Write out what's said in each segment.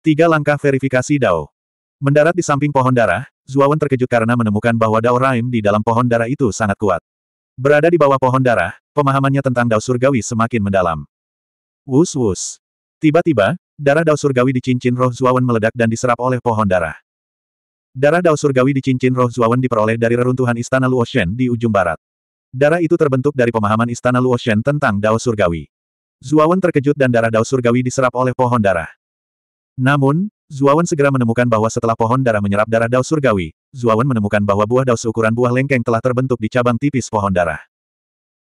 Tiga langkah verifikasi Dao. Mendarat di samping pohon darah, Zuawan terkejut karena menemukan bahwa Dao Raim di dalam pohon darah itu sangat kuat. Berada di bawah pohon darah, pemahamannya tentang Dao Surgawi semakin mendalam. Wus wus. Tiba-tiba, darah Dao Surgawi di cincin roh Zuawan meledak dan diserap oleh pohon darah. Darah Dao Surgawi di cincin roh Zuawan diperoleh dari reruntuhan Istana Luoshen di ujung barat. Darah itu terbentuk dari pemahaman Istana Luoshen tentang Dao Surgawi. Zuawan terkejut dan darah Dao Surgawi diserap oleh pohon darah. Namun, Zuawan segera menemukan bahwa setelah pohon darah menyerap darah Dao surgawi, Zuawan menemukan bahwa buah daus seukuran buah lengkeng telah terbentuk di cabang tipis pohon darah.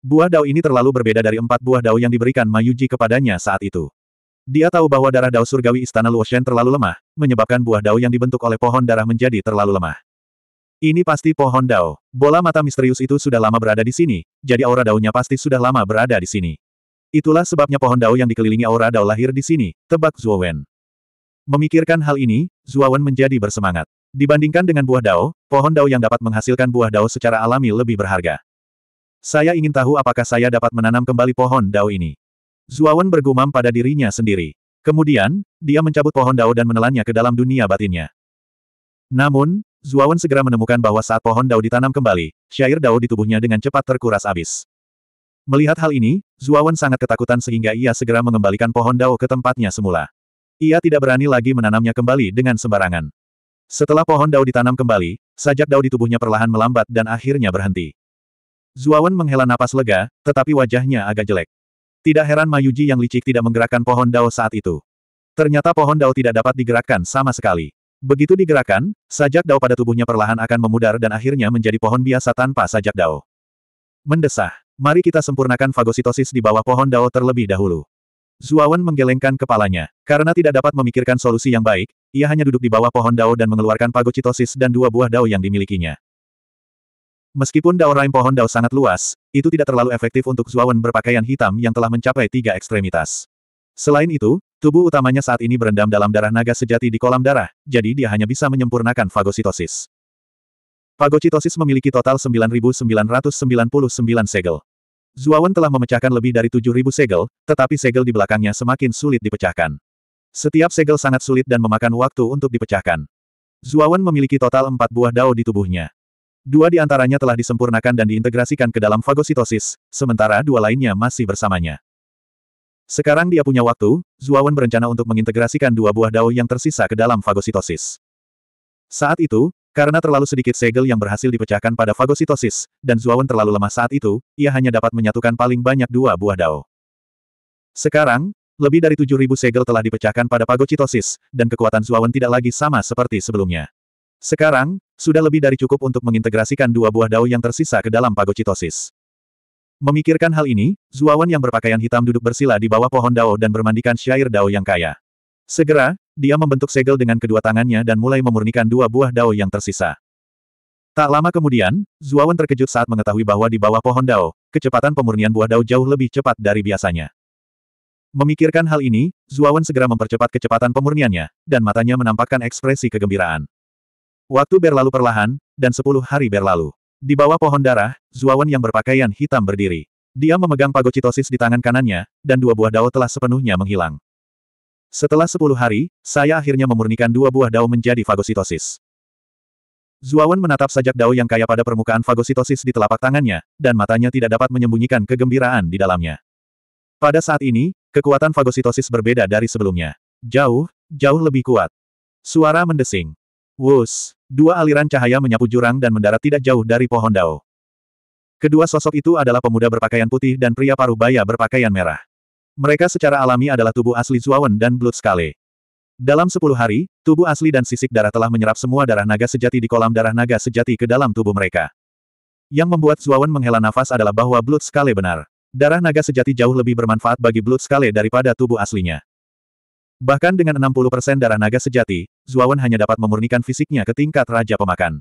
Buah dao ini terlalu berbeda dari empat buah dao yang diberikan Mayuji kepadanya saat itu. Dia tahu bahwa darah dao surgawi istana Luoshen terlalu lemah, menyebabkan buah dao yang dibentuk oleh pohon darah menjadi terlalu lemah. Ini pasti pohon dao. Bola mata misterius itu sudah lama berada di sini, jadi aura Dao-nya pasti sudah lama berada di sini. Itulah sebabnya pohon dao yang dikelilingi aura dao lahir di sini, tebak Zuowen. Memikirkan hal ini, Zuawan menjadi bersemangat. Dibandingkan dengan buah dao, pohon dao yang dapat menghasilkan buah dao secara alami lebih berharga. Saya ingin tahu apakah saya dapat menanam kembali pohon dao ini. Zuawan bergumam pada dirinya sendiri. Kemudian, dia mencabut pohon dao dan menelannya ke dalam dunia batinnya. Namun, Zuawan segera menemukan bahwa saat pohon dao ditanam kembali, syair dao di tubuhnya dengan cepat terkuras abis. Melihat hal ini, Zuawan sangat ketakutan sehingga ia segera mengembalikan pohon dao ke tempatnya semula. Ia tidak berani lagi menanamnya kembali dengan sembarangan. Setelah pohon dao ditanam kembali, sajak dao di tubuhnya perlahan melambat dan akhirnya berhenti. Zuawan menghela napas lega, tetapi wajahnya agak jelek. Tidak heran Mayuji yang licik tidak menggerakkan pohon dao saat itu. Ternyata pohon dao tidak dapat digerakkan sama sekali. Begitu digerakkan, sajak dao pada tubuhnya perlahan akan memudar dan akhirnya menjadi pohon biasa tanpa sajak dao. Mendesah. Mari kita sempurnakan fagositosis di bawah pohon dao terlebih dahulu. Zuawan menggelengkan kepalanya. Karena tidak dapat memikirkan solusi yang baik, ia hanya duduk di bawah pohon dao dan mengeluarkan pagocitosis dan dua buah dao yang dimilikinya. Meskipun dao raim pohon dao sangat luas, itu tidak terlalu efektif untuk Zuawan berpakaian hitam yang telah mencapai tiga ekstremitas. Selain itu, tubuh utamanya saat ini berendam dalam darah naga sejati di kolam darah, jadi dia hanya bisa menyempurnakan fagositosis. Fagositosis memiliki total 9.999 segel. Zuawan telah memecahkan lebih dari 7.000 segel, tetapi segel di belakangnya semakin sulit dipecahkan. Setiap segel sangat sulit dan memakan waktu untuk dipecahkan. Zuawan memiliki total empat buah dao di tubuhnya. Dua di antaranya telah disempurnakan dan diintegrasikan ke dalam fagositosis, sementara dua lainnya masih bersamanya. Sekarang dia punya waktu, Zuawan berencana untuk mengintegrasikan dua buah dao yang tersisa ke dalam fagositosis. Saat itu, karena terlalu sedikit segel yang berhasil dipecahkan pada fagositosis, dan Zuawan terlalu lemah saat itu, ia hanya dapat menyatukan paling banyak dua buah dao. Sekarang, lebih dari 7.000 segel telah dipecahkan pada fagositosis, dan kekuatan Zuawan tidak lagi sama seperti sebelumnya. Sekarang, sudah lebih dari cukup untuk mengintegrasikan dua buah dao yang tersisa ke dalam fagositosis. Memikirkan hal ini, Zuawan yang berpakaian hitam duduk bersila di bawah pohon dao dan bermandikan syair dao yang kaya. Segera, dia membentuk segel dengan kedua tangannya dan mulai memurnikan dua buah dao yang tersisa. Tak lama kemudian, Zuawan terkejut saat mengetahui bahwa di bawah pohon dao, kecepatan pemurnian buah dao jauh lebih cepat dari biasanya. Memikirkan hal ini, Zuawan segera mempercepat kecepatan pemurniannya, dan matanya menampakkan ekspresi kegembiraan. Waktu berlalu perlahan, dan sepuluh hari berlalu. Di bawah pohon darah, Zuawan yang berpakaian hitam berdiri. Dia memegang pagocitosis di tangan kanannya, dan dua buah dao telah sepenuhnya menghilang. Setelah sepuluh hari, saya akhirnya memurnikan dua buah dao menjadi fagositosis. Zuawan menatap sajak dao yang kaya pada permukaan fagositosis di telapak tangannya, dan matanya tidak dapat menyembunyikan kegembiraan di dalamnya. Pada saat ini, kekuatan fagositosis berbeda dari sebelumnya. Jauh, jauh lebih kuat. Suara mendesing. Wus, dua aliran cahaya menyapu jurang dan mendarat tidak jauh dari pohon dao. Kedua sosok itu adalah pemuda berpakaian putih dan pria paruh baya berpakaian merah. Mereka secara alami adalah tubuh asli Zuawan dan Blood Skale. Dalam sepuluh hari, tubuh asli dan sisik darah telah menyerap semua darah naga sejati di kolam darah naga sejati ke dalam tubuh mereka. Yang membuat Zuawan menghela nafas adalah bahwa Blood Skale benar. Darah naga sejati jauh lebih bermanfaat bagi Blood Skale daripada tubuh aslinya. Bahkan dengan 60% darah naga sejati, Zuawan hanya dapat memurnikan fisiknya ke tingkat Raja Pemakan.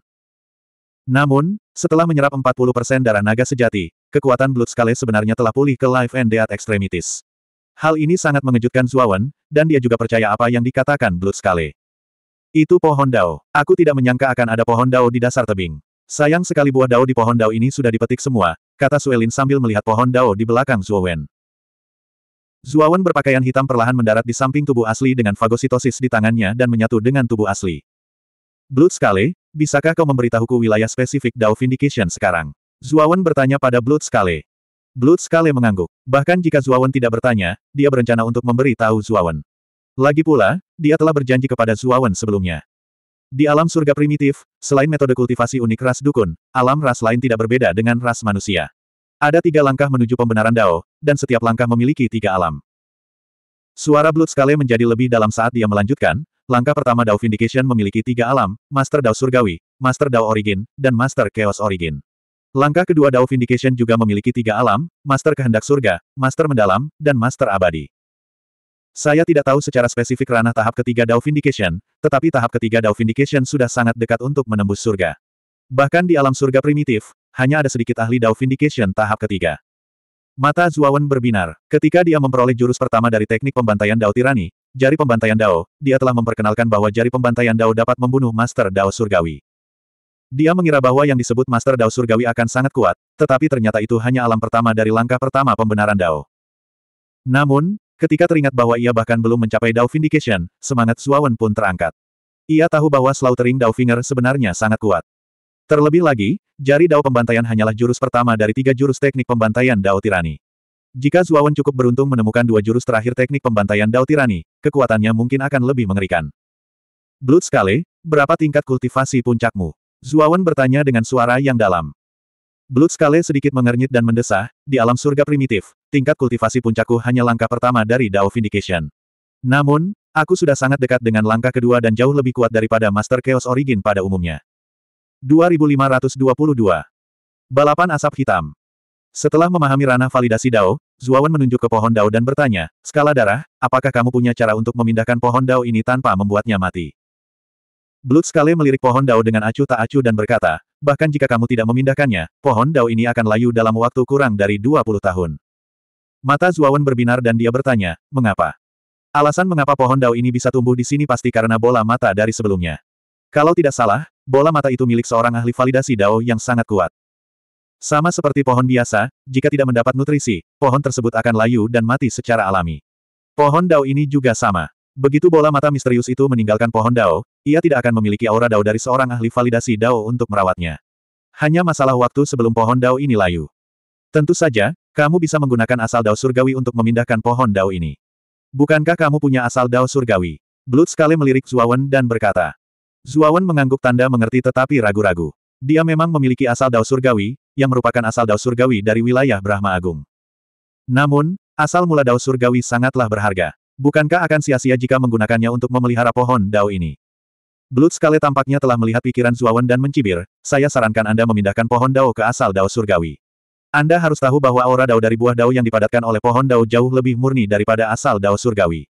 Namun, setelah menyerap 40% darah naga sejati, kekuatan Blood Skale sebenarnya telah pulih ke Life and Death Extremities. Hal ini sangat mengejutkan Zuawan, dan dia juga percaya apa yang dikatakan Scale. Itu pohon dao. Aku tidak menyangka akan ada pohon dao di dasar tebing. Sayang sekali buah dao di pohon dao ini sudah dipetik semua, kata Suelin sambil melihat pohon dao di belakang Zuawan. Zuawan berpakaian hitam perlahan mendarat di samping tubuh asli dengan fagositosis di tangannya dan menyatu dengan tubuh asli. Scale, bisakah kau memberitahuku wilayah spesifik Dao Vindication sekarang? Zuawan bertanya pada Scale. Blood Skale mengangguk. Bahkan jika Zuawan tidak bertanya, dia berencana untuk memberi tahu Zuawan. Lagi pula, dia telah berjanji kepada Zuawan sebelumnya. Di alam surga primitif, selain metode kultivasi unik ras dukun, alam ras lain tidak berbeda dengan ras manusia. Ada tiga langkah menuju pembenaran Dao, dan setiap langkah memiliki tiga alam. Suara Blood Skale menjadi lebih dalam saat dia melanjutkan, langkah pertama Dao Vindication memiliki tiga alam, Master Dao Surgawi, Master Dao Origin, dan Master Chaos Origin. Langkah kedua Dao Vindication juga memiliki tiga alam, Master Kehendak Surga, Master Mendalam, dan Master Abadi. Saya tidak tahu secara spesifik ranah tahap ketiga Dao Vindication, tetapi tahap ketiga Dao Vindication sudah sangat dekat untuk menembus surga. Bahkan di alam surga primitif, hanya ada sedikit ahli Dao Vindication tahap ketiga. Mata Zuawan berbinar. Ketika dia memperoleh jurus pertama dari teknik pembantaian Dao Tirani, jari pembantaian Dao, dia telah memperkenalkan bahwa jari pembantaian Dao dapat membunuh Master Dao Surgawi. Dia mengira bahwa yang disebut Master Dao Surgawi akan sangat kuat, tetapi ternyata itu hanya alam pertama dari langkah pertama pembenaran Dao. Namun, ketika teringat bahwa ia bahkan belum mencapai Dao Vindication, semangat Suawan pun terangkat. Ia tahu bahwa Slaughtering Dao Finger sebenarnya sangat kuat. Terlebih lagi, jari Dao pembantaian hanyalah jurus pertama dari tiga jurus teknik pembantaian Dao Tirani. Jika Zuawan cukup beruntung menemukan dua jurus terakhir teknik pembantaian Dao Tirani, kekuatannya mungkin akan lebih mengerikan. Blood Scale, berapa tingkat kultivasi puncakmu? Zuawan bertanya dengan suara yang dalam. sekali sedikit mengernyit dan mendesah, di alam surga primitif, tingkat kultivasi puncakku hanya langkah pertama dari Dao Vindication. Namun, aku sudah sangat dekat dengan langkah kedua dan jauh lebih kuat daripada Master Chaos Origin pada umumnya. 2522 Balapan Asap Hitam Setelah memahami ranah validasi Dao, Zuawan menunjuk ke pohon Dao dan bertanya, Skala Darah, apakah kamu punya cara untuk memindahkan pohon Dao ini tanpa membuatnya mati? Blood Scale melirik pohon dao dengan acuh tak acuh dan berkata, bahkan jika kamu tidak memindahkannya, pohon dao ini akan layu dalam waktu kurang dari 20 tahun. Mata Zuawan berbinar dan dia bertanya, mengapa? Alasan mengapa pohon dao ini bisa tumbuh di sini pasti karena bola mata dari sebelumnya. Kalau tidak salah, bola mata itu milik seorang ahli validasi dao yang sangat kuat. Sama seperti pohon biasa, jika tidak mendapat nutrisi, pohon tersebut akan layu dan mati secara alami. Pohon dao ini juga sama. Begitu bola mata misterius itu meninggalkan pohon dao, ia tidak akan memiliki aura dao dari seorang ahli validasi dao untuk merawatnya. Hanya masalah waktu sebelum pohon dao ini layu. Tentu saja, kamu bisa menggunakan asal dao surgawi untuk memindahkan pohon dao ini. Bukankah kamu punya asal dao surgawi? Blood sekali melirik Zuawan dan berkata. Zuawan mengangguk tanda mengerti tetapi ragu-ragu. Dia memang memiliki asal dao surgawi, yang merupakan asal dao surgawi dari wilayah Brahma Agung. Namun, asal mula dao surgawi sangatlah berharga. Bukankah akan sia-sia jika menggunakannya untuk memelihara pohon dao ini? Blood Skale tampaknya telah melihat pikiran Zuawan dan mencibir, saya sarankan Anda memindahkan pohon dao ke asal dao surgawi. Anda harus tahu bahwa aura dao dari buah dao yang dipadatkan oleh pohon dao jauh lebih murni daripada asal dao surgawi.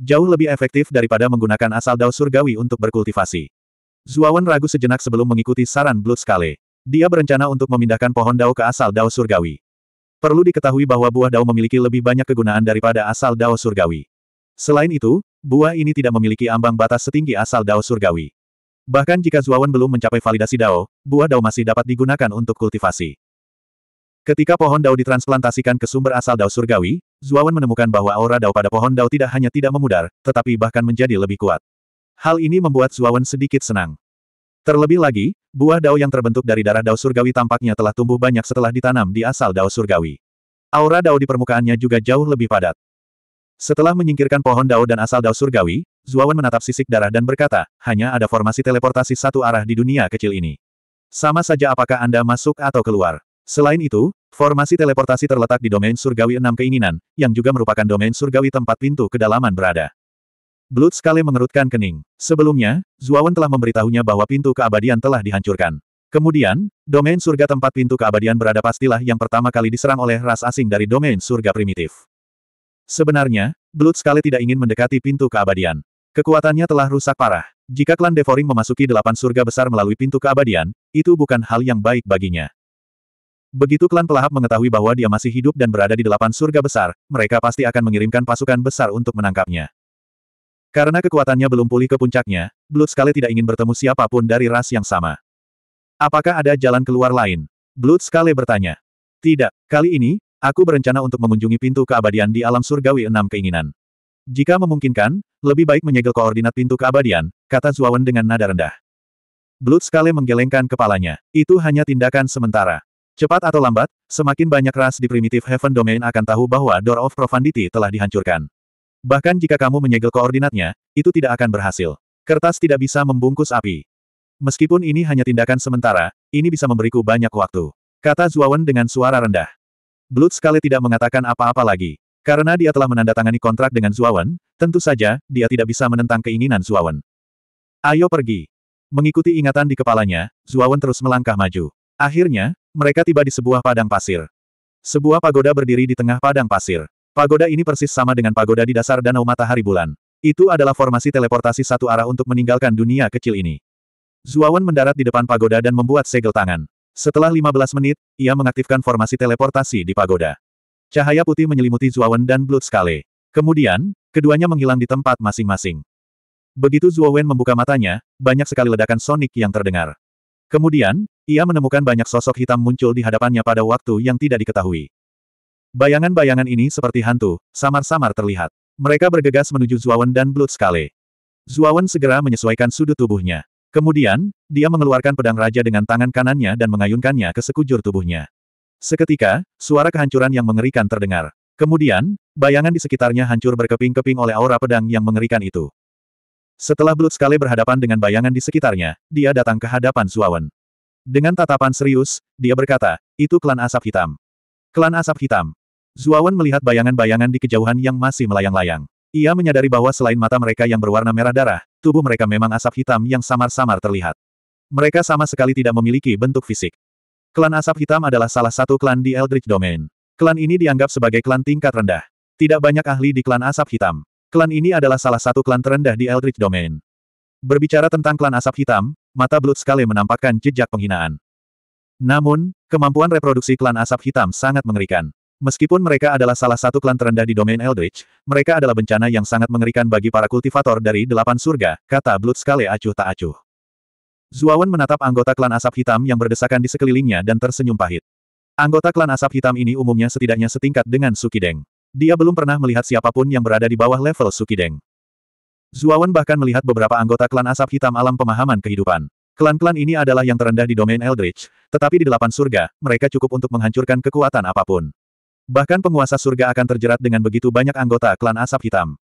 Jauh lebih efektif daripada menggunakan asal dao surgawi untuk berkultivasi. Zuawan ragu sejenak sebelum mengikuti saran Blood Skale. Dia berencana untuk memindahkan pohon dao ke asal dao surgawi. Perlu diketahui bahwa buah dao memiliki lebih banyak kegunaan daripada asal dao surgawi. Selain itu, buah ini tidak memiliki ambang batas setinggi asal Dao surgawi. Bahkan jika Zuawan belum mencapai validasi Dao, buah Dao masih dapat digunakan untuk kultivasi. Ketika pohon Dao ditransplantasikan ke sumber asal Dao surgawi, Zuawan menemukan bahwa aura Dao pada pohon Dao tidak hanya tidak memudar, tetapi bahkan menjadi lebih kuat. Hal ini membuat Zuawan sedikit senang. Terlebih lagi, buah dao yang terbentuk dari darah dao surgawi tampaknya telah tumbuh banyak setelah ditanam di asal dao surgawi. Aura dao di permukaannya juga jauh lebih padat. Setelah menyingkirkan pohon dao dan asal dao surgawi, Zuawan menatap sisik darah dan berkata, hanya ada formasi teleportasi satu arah di dunia kecil ini. Sama saja apakah Anda masuk atau keluar. Selain itu, formasi teleportasi terletak di domain surgawi enam keinginan, yang juga merupakan domain surgawi tempat pintu kedalaman berada. Blood sekali mengerutkan kening. Sebelumnya, Zuawan telah memberitahunya bahwa pintu keabadian telah dihancurkan. Kemudian, domain surga tempat pintu keabadian berada pastilah yang pertama kali diserang oleh ras asing dari domain surga primitif. Sebenarnya, Blood sekali tidak ingin mendekati pintu keabadian. Kekuatannya telah rusak parah. Jika klan Devoring memasuki delapan surga besar melalui pintu keabadian, itu bukan hal yang baik baginya. Begitu klan pelahap mengetahui bahwa dia masih hidup dan berada di delapan surga besar, mereka pasti akan mengirimkan pasukan besar untuk menangkapnya. Karena kekuatannya belum pulih ke puncaknya, Blood sekali tidak ingin bertemu siapapun dari ras yang sama. Apakah ada jalan keluar lain? Blood sekali bertanya. Tidak, kali ini, Aku berencana untuk mengunjungi pintu keabadian di alam surgawi enam keinginan. Jika memungkinkan, lebih baik menyegel koordinat pintu keabadian, kata Zuawan dengan nada rendah. Blood sekali menggelengkan kepalanya. Itu hanya tindakan sementara. Cepat atau lambat, semakin banyak ras di primitif heaven domain akan tahu bahwa Door of Profundity telah dihancurkan. Bahkan jika kamu menyegel koordinatnya, itu tidak akan berhasil. Kertas tidak bisa membungkus api. Meskipun ini hanya tindakan sementara, ini bisa memberiku banyak waktu. Kata Zuawan dengan suara rendah. Blood Scale tidak mengatakan apa-apa lagi. Karena dia telah menandatangani kontrak dengan Zuawan, tentu saja, dia tidak bisa menentang keinginan Zuawan. Ayo pergi. Mengikuti ingatan di kepalanya, Zuawan terus melangkah maju. Akhirnya, mereka tiba di sebuah padang pasir. Sebuah pagoda berdiri di tengah padang pasir. Pagoda ini persis sama dengan pagoda di dasar danau matahari bulan. Itu adalah formasi teleportasi satu arah untuk meninggalkan dunia kecil ini. Zuawan mendarat di depan pagoda dan membuat segel tangan. Setelah 15 menit, ia mengaktifkan formasi teleportasi di pagoda. Cahaya putih menyelimuti Zuowen dan Blood Skale. Kemudian, keduanya menghilang di tempat masing-masing. Begitu Zuowen membuka matanya, banyak sekali ledakan sonik yang terdengar. Kemudian, ia menemukan banyak sosok hitam muncul di hadapannya pada waktu yang tidak diketahui. Bayangan-bayangan ini seperti hantu, samar-samar terlihat. Mereka bergegas menuju Zuowen dan Blood Skale. Zuawan segera menyesuaikan sudut tubuhnya. Kemudian, dia mengeluarkan pedang raja dengan tangan kanannya dan mengayunkannya ke sekujur tubuhnya. Seketika, suara kehancuran yang mengerikan terdengar. Kemudian, bayangan di sekitarnya hancur berkeping-keping oleh aura pedang yang mengerikan itu. Setelah Blood Scale berhadapan dengan bayangan di sekitarnya, dia datang ke hadapan Suawen. Dengan tatapan serius, dia berkata, itu klan asap hitam. Klan asap hitam. Zuawan melihat bayangan-bayangan di kejauhan yang masih melayang-layang. Ia menyadari bahwa selain mata mereka yang berwarna merah darah, tubuh mereka memang asap hitam yang samar-samar terlihat. Mereka sama sekali tidak memiliki bentuk fisik. Klan asap hitam adalah salah satu klan di Eldritch Domain. Klan ini dianggap sebagai klan tingkat rendah. Tidak banyak ahli di klan asap hitam. Klan ini adalah salah satu klan terendah di Eldritch Domain. Berbicara tentang klan asap hitam, mata Blood sekali menampakkan jejak penghinaan. Namun, kemampuan reproduksi klan asap hitam sangat mengerikan. Meskipun mereka adalah salah satu klan terendah di domain Eldritch, mereka adalah bencana yang sangat mengerikan bagi para kultivator dari delapan surga, kata Skale acuh tak acuh. Zuawan menatap anggota klan asap hitam yang berdesakan di sekelilingnya dan tersenyum pahit. Anggota klan asap hitam ini umumnya setidaknya setingkat dengan Sukideng. Dia belum pernah melihat siapapun yang berada di bawah level Sukideng. Zuawan bahkan melihat beberapa anggota klan asap hitam alam pemahaman kehidupan. Klan-klan ini adalah yang terendah di domain Eldritch, tetapi di delapan surga, mereka cukup untuk menghancurkan kekuatan apapun. Bahkan penguasa surga akan terjerat dengan begitu banyak anggota klan asap hitam.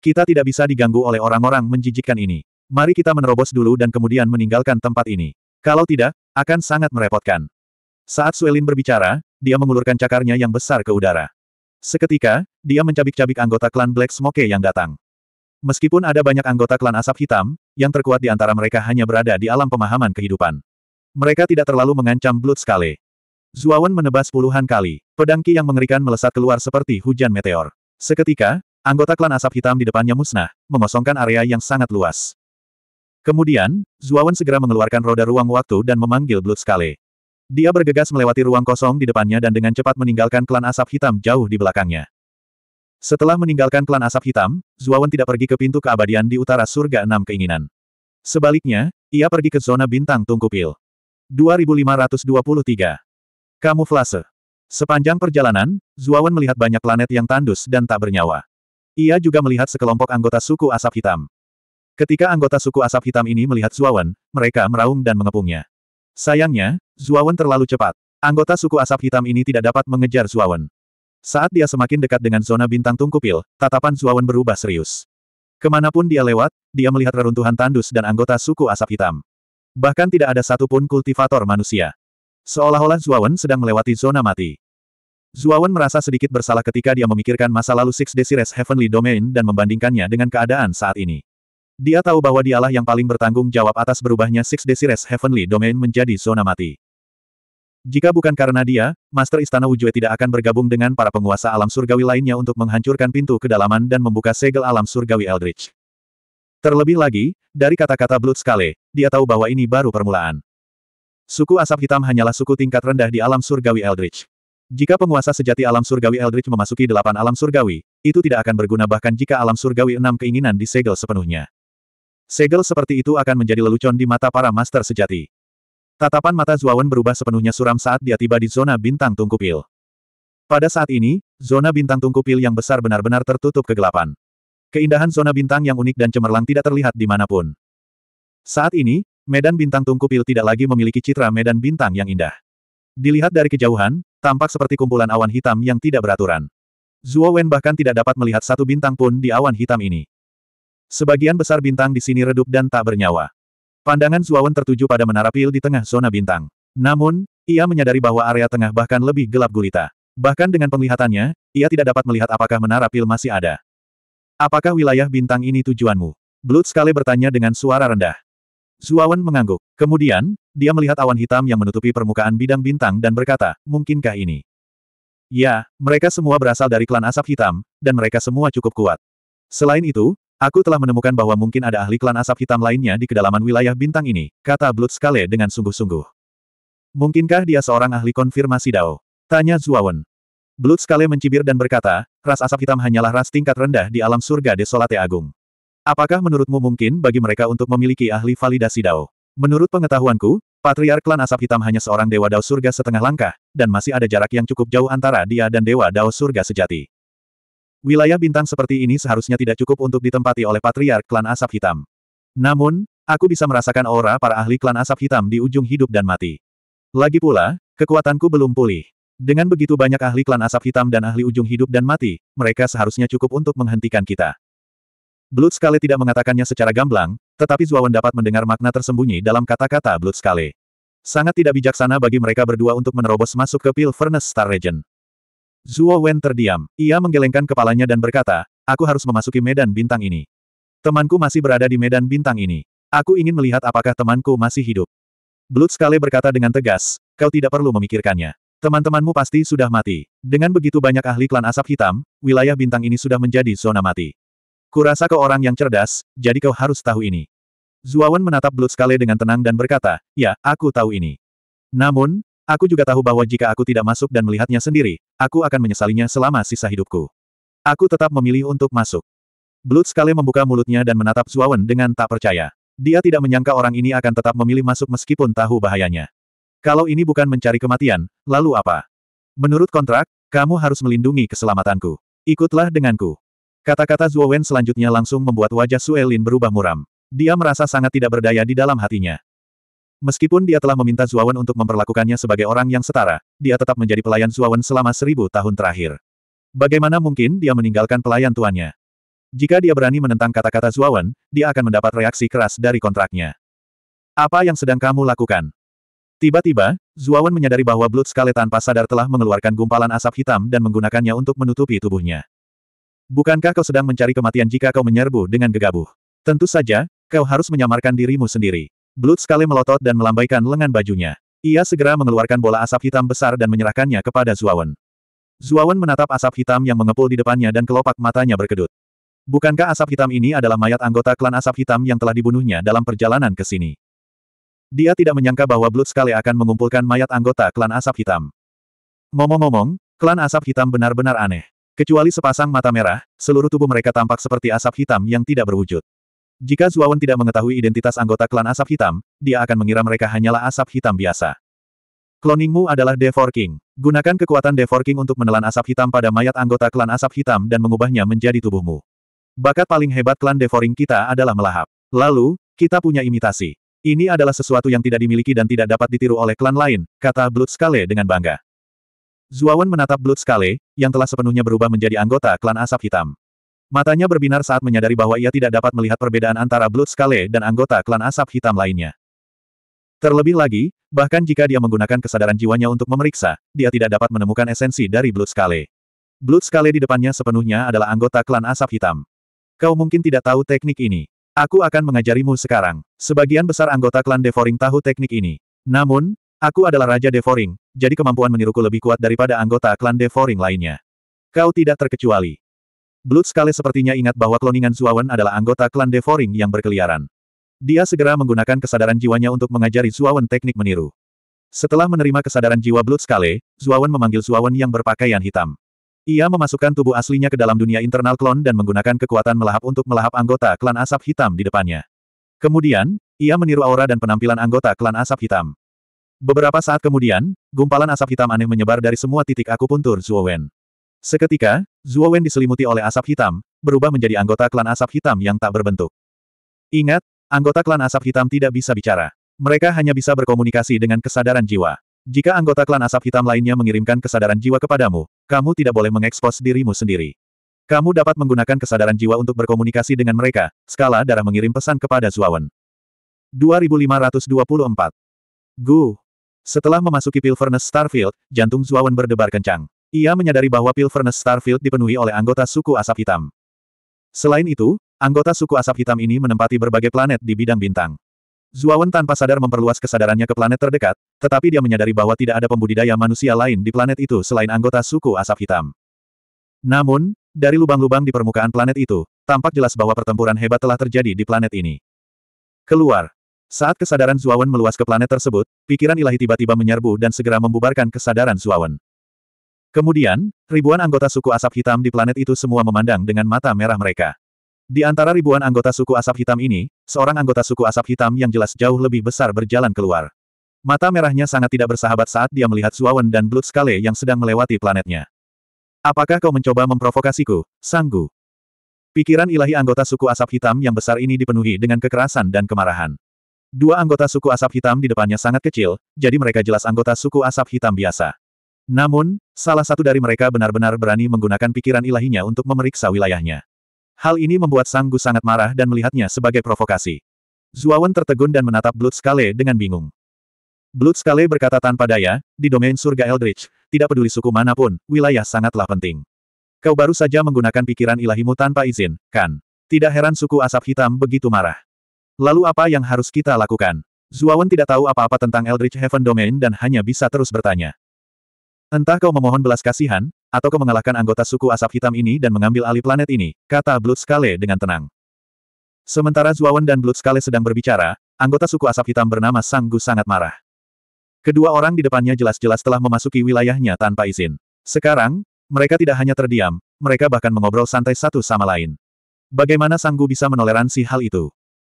Kita tidak bisa diganggu oleh orang-orang menjijikkan ini. Mari kita menerobos dulu dan kemudian meninggalkan tempat ini. Kalau tidak, akan sangat merepotkan. Saat Suelin berbicara, dia mengulurkan cakarnya yang besar ke udara. Seketika, dia mencabik-cabik anggota klan Black Smoke yang datang. Meskipun ada banyak anggota klan asap hitam, yang terkuat di antara mereka hanya berada di alam pemahaman kehidupan. Mereka tidak terlalu mengancam Blood Scale. Zuawan menebas puluhan kali. Pedang Ki yang mengerikan melesat keluar seperti hujan meteor. Seketika, anggota klan asap hitam di depannya musnah, mengosongkan area yang sangat luas. Kemudian, Zuawan segera mengeluarkan roda ruang waktu dan memanggil Blood Scale. Dia bergegas melewati ruang kosong di depannya dan dengan cepat meninggalkan klan asap hitam jauh di belakangnya. Setelah meninggalkan klan asap hitam, Zuawan tidak pergi ke pintu keabadian di utara surga enam keinginan. Sebaliknya, ia pergi ke zona bintang tungkupil. 2523 Kamuflase. Sepanjang perjalanan, Zuawan melihat banyak planet yang tandus dan tak bernyawa. Ia juga melihat sekelompok anggota suku asap hitam. Ketika anggota suku asap hitam ini melihat Zuawan, mereka meraung dan mengepungnya. Sayangnya, Zuawan terlalu cepat. Anggota suku asap hitam ini tidak dapat mengejar Zuawan. Saat dia semakin dekat dengan zona bintang tungkupil, tatapan Zuawan berubah serius. Kemanapun dia lewat, dia melihat reruntuhan tandus dan anggota suku asap hitam. Bahkan tidak ada satupun kultivator manusia. Seolah-olah Zuawan sedang melewati zona mati. Zuawan merasa sedikit bersalah ketika dia memikirkan masa lalu Six Desires Heavenly Domain dan membandingkannya dengan keadaan saat ini. Dia tahu bahwa dialah yang paling bertanggung jawab atas berubahnya Six Desires Heavenly Domain menjadi zona mati. Jika bukan karena dia, Master Istana Wujue tidak akan bergabung dengan para penguasa alam surgawi lainnya untuk menghancurkan pintu kedalaman dan membuka segel alam surgawi Eldritch. Terlebih lagi, dari kata-kata Blood Scale, dia tahu bahwa ini baru permulaan. Suku asap hitam hanyalah suku tingkat rendah di alam surgawi Eldritch. Jika penguasa sejati alam surgawi Eldritch memasuki delapan alam surgawi, itu tidak akan berguna bahkan jika alam surgawi enam keinginan disegel sepenuhnya. Segel seperti itu akan menjadi lelucon di mata para master sejati. Tatapan mata Zuawan berubah sepenuhnya suram saat dia tiba di zona bintang tungkupil. Pada saat ini, zona bintang tungkupil yang besar benar-benar tertutup kegelapan. Keindahan zona bintang yang unik dan cemerlang tidak terlihat di pun. Saat ini, medan bintang tungku pil tidak lagi memiliki citra medan bintang yang indah. Dilihat dari kejauhan, tampak seperti kumpulan awan hitam yang tidak beraturan. Zuo Wen bahkan tidak dapat melihat satu bintang pun di awan hitam ini. Sebagian besar bintang di sini redup dan tak bernyawa. Pandangan Zuo Wen tertuju pada menara pil di tengah zona bintang. Namun, ia menyadari bahwa area tengah bahkan lebih gelap gulita. Bahkan dengan penglihatannya, ia tidak dapat melihat apakah menara pil masih ada. Apakah wilayah bintang ini tujuanmu? Blood sekali bertanya dengan suara rendah. Zuawan mengangguk. Kemudian, dia melihat awan hitam yang menutupi permukaan bidang bintang dan berkata, mungkinkah ini? Ya, mereka semua berasal dari klan asap hitam, dan mereka semua cukup kuat. Selain itu, aku telah menemukan bahwa mungkin ada ahli klan asap hitam lainnya di kedalaman wilayah bintang ini, kata Blood Scale dengan sungguh-sungguh. Mungkinkah dia seorang ahli konfirmasi Dao? Tanya Zuawan. Blood Scale mencibir dan berkata, ras asap hitam hanyalah ras tingkat rendah di alam surga Desolate Agung. Apakah menurutmu mungkin bagi mereka untuk memiliki ahli validasi Dao? Menurut pengetahuanku, Patriark Klan Asap Hitam hanya seorang Dewa Dao Surga setengah langkah, dan masih ada jarak yang cukup jauh antara dia dan Dewa Dao Surga sejati. Wilayah bintang seperti ini seharusnya tidak cukup untuk ditempati oleh Patriark Klan Asap Hitam. Namun, aku bisa merasakan aura para ahli Klan Asap Hitam di ujung hidup dan mati. Lagi pula, kekuatanku belum pulih. Dengan begitu banyak ahli Klan Asap Hitam dan ahli ujung hidup dan mati, mereka seharusnya cukup untuk menghentikan kita. Blood Skale tidak mengatakannya secara gamblang, tetapi Zuawan dapat mendengar makna tersembunyi dalam kata-kata Blood Skale. Sangat tidak bijaksana bagi mereka berdua untuk menerobos masuk ke Pil Furnace Star Region. Zuo Wen terdiam. Ia menggelengkan kepalanya dan berkata, aku harus memasuki medan bintang ini. Temanku masih berada di medan bintang ini. Aku ingin melihat apakah temanku masih hidup. Blood Skale berkata dengan tegas, kau tidak perlu memikirkannya. Teman-temanmu pasti sudah mati. Dengan begitu banyak ahli klan asap hitam, wilayah bintang ini sudah menjadi zona mati. Kurasa kau orang yang cerdas, jadi kau harus tahu ini. Zuawan menatap Bloodskale dengan tenang dan berkata, ya, aku tahu ini. Namun, aku juga tahu bahwa jika aku tidak masuk dan melihatnya sendiri, aku akan menyesalinya selama sisa hidupku. Aku tetap memilih untuk masuk. Bloodskale membuka mulutnya dan menatap Zuawan dengan tak percaya. Dia tidak menyangka orang ini akan tetap memilih masuk meskipun tahu bahayanya. Kalau ini bukan mencari kematian, lalu apa? Menurut kontrak, kamu harus melindungi keselamatanku. Ikutlah denganku. Kata-kata Zuo Wen selanjutnya langsung membuat wajah Sue Lin berubah muram. Dia merasa sangat tidak berdaya di dalam hatinya. Meskipun dia telah meminta Zuo Wen untuk memperlakukannya sebagai orang yang setara, dia tetap menjadi pelayan Zuo Wen selama seribu tahun terakhir. Bagaimana mungkin dia meninggalkan pelayan tuannya? Jika dia berani menentang kata-kata Zuo Wen, dia akan mendapat reaksi keras dari kontraknya. Apa yang sedang kamu lakukan? Tiba-tiba, Wen menyadari bahwa Blood Skale tanpa sadar telah mengeluarkan gumpalan asap hitam dan menggunakannya untuk menutupi tubuhnya. Bukankah kau sedang mencari kematian jika kau menyerbu dengan gegabah? Tentu saja, kau harus menyamarkan dirimu sendiri. Blood sekali melotot dan melambaikan lengan bajunya. Ia segera mengeluarkan bola asap hitam besar dan menyerahkannya kepada Zuawan. Zuawan menatap asap hitam yang mengepul di depannya dan kelopak matanya berkedut. Bukankah asap hitam ini adalah mayat anggota klan asap hitam yang telah dibunuhnya dalam perjalanan ke sini? Dia tidak menyangka bahwa Blood sekali akan mengumpulkan mayat anggota klan asap hitam. Ngomong-ngomong, klan asap hitam benar-benar aneh. Kecuali sepasang mata merah, seluruh tubuh mereka tampak seperti asap hitam yang tidak berwujud. Jika Zuawan tidak mengetahui identitas anggota klan asap hitam, dia akan mengira mereka hanyalah asap hitam biasa. Kloningmu adalah Devorking. Gunakan kekuatan Devorking untuk menelan asap hitam pada mayat anggota klan asap hitam dan mengubahnya menjadi tubuhmu. Bakat paling hebat klan Devoring kita adalah melahap. Lalu, kita punya imitasi. Ini adalah sesuatu yang tidak dimiliki dan tidak dapat ditiru oleh klan lain, kata Blood Scale dengan bangga. Zuawan menatap Blood Scale, yang telah sepenuhnya berubah menjadi anggota klan asap hitam. Matanya berbinar saat menyadari bahwa ia tidak dapat melihat perbedaan antara Blood Scale dan anggota klan asap hitam lainnya. Terlebih lagi, bahkan jika dia menggunakan kesadaran jiwanya untuk memeriksa, dia tidak dapat menemukan esensi dari Blood Scale. Blood Scale di depannya sepenuhnya adalah anggota klan asap hitam. Kau mungkin tidak tahu teknik ini. Aku akan mengajarimu sekarang. Sebagian besar anggota klan Devouring tahu teknik ini. Namun, Aku adalah Raja Devoring, jadi kemampuan meniruku lebih kuat daripada anggota klan Devoring lainnya. Kau tidak terkecuali. Blood Scale sepertinya ingat bahwa kloningan Zuawan adalah anggota klan Devoring yang berkeliaran. Dia segera menggunakan kesadaran jiwanya untuk mengajari Zuawan teknik meniru. Setelah menerima kesadaran jiwa Blood Scale, Zuawan memanggil Zuawan yang berpakaian hitam. Ia memasukkan tubuh aslinya ke dalam dunia internal klon dan menggunakan kekuatan melahap untuk melahap anggota klan asap hitam di depannya. Kemudian, ia meniru aura dan penampilan anggota klan asap hitam. Beberapa saat kemudian, gumpalan asap hitam aneh menyebar dari semua titik akupuntur Wen. Seketika, Wen diselimuti oleh asap hitam, berubah menjadi anggota klan asap hitam yang tak berbentuk. Ingat, anggota klan asap hitam tidak bisa bicara. Mereka hanya bisa berkomunikasi dengan kesadaran jiwa. Jika anggota klan asap hitam lainnya mengirimkan kesadaran jiwa kepadamu, kamu tidak boleh mengekspos dirimu sendiri. Kamu dapat menggunakan kesadaran jiwa untuk berkomunikasi dengan mereka. Skala darah mengirim pesan kepada Wen. 2524. Gu. Setelah memasuki Pilfernes Starfield, jantung Zuawan berdebar kencang. Ia menyadari bahwa Pilfernes Starfield dipenuhi oleh anggota suku asap hitam. Selain itu, anggota suku asap hitam ini menempati berbagai planet di bidang bintang. Zuawan tanpa sadar memperluas kesadarannya ke planet terdekat, tetapi dia menyadari bahwa tidak ada pembudidaya manusia lain di planet itu selain anggota suku asap hitam. Namun, dari lubang-lubang di permukaan planet itu, tampak jelas bahwa pertempuran hebat telah terjadi di planet ini. Keluar, saat kesadaran Zuawan meluas ke planet tersebut, pikiran ilahi tiba-tiba menyerbu dan segera membubarkan kesadaran Zuawan. Kemudian, ribuan anggota suku asap hitam di planet itu semua memandang dengan mata merah mereka. Di antara ribuan anggota suku asap hitam ini, seorang anggota suku asap hitam yang jelas jauh lebih besar berjalan keluar. Mata merahnya sangat tidak bersahabat saat dia melihat Zuawan dan Blood Skale yang sedang melewati planetnya. Apakah kau mencoba memprovokasiku, Sanggu? Pikiran ilahi anggota suku asap hitam yang besar ini dipenuhi dengan kekerasan dan kemarahan. Dua anggota suku asap hitam di depannya sangat kecil, jadi mereka jelas anggota suku asap hitam biasa. Namun, salah satu dari mereka benar-benar berani menggunakan pikiran ilahinya untuk memeriksa wilayahnya. Hal ini membuat Sanggu sangat marah dan melihatnya sebagai provokasi. Zuawan tertegun dan menatap Blood Scale dengan bingung. Blood Scale berkata tanpa daya, di domain surga Eldritch, tidak peduli suku manapun, wilayah sangatlah penting. Kau baru saja menggunakan pikiran ilahimu tanpa izin, kan? Tidak heran suku asap hitam begitu marah. Lalu apa yang harus kita lakukan? Zuawan tidak tahu apa-apa tentang Eldritch Heaven Domain dan hanya bisa terus bertanya. Entah kau memohon belas kasihan, atau kau mengalahkan anggota suku asap hitam ini dan mengambil alih planet ini, kata Blood Scale dengan tenang. Sementara Zuawan dan Blood Scale sedang berbicara, anggota suku asap hitam bernama Sanggu sangat marah. Kedua orang di depannya jelas-jelas telah memasuki wilayahnya tanpa izin. Sekarang, mereka tidak hanya terdiam, mereka bahkan mengobrol santai satu sama lain. Bagaimana Sanggu bisa menoleransi hal itu?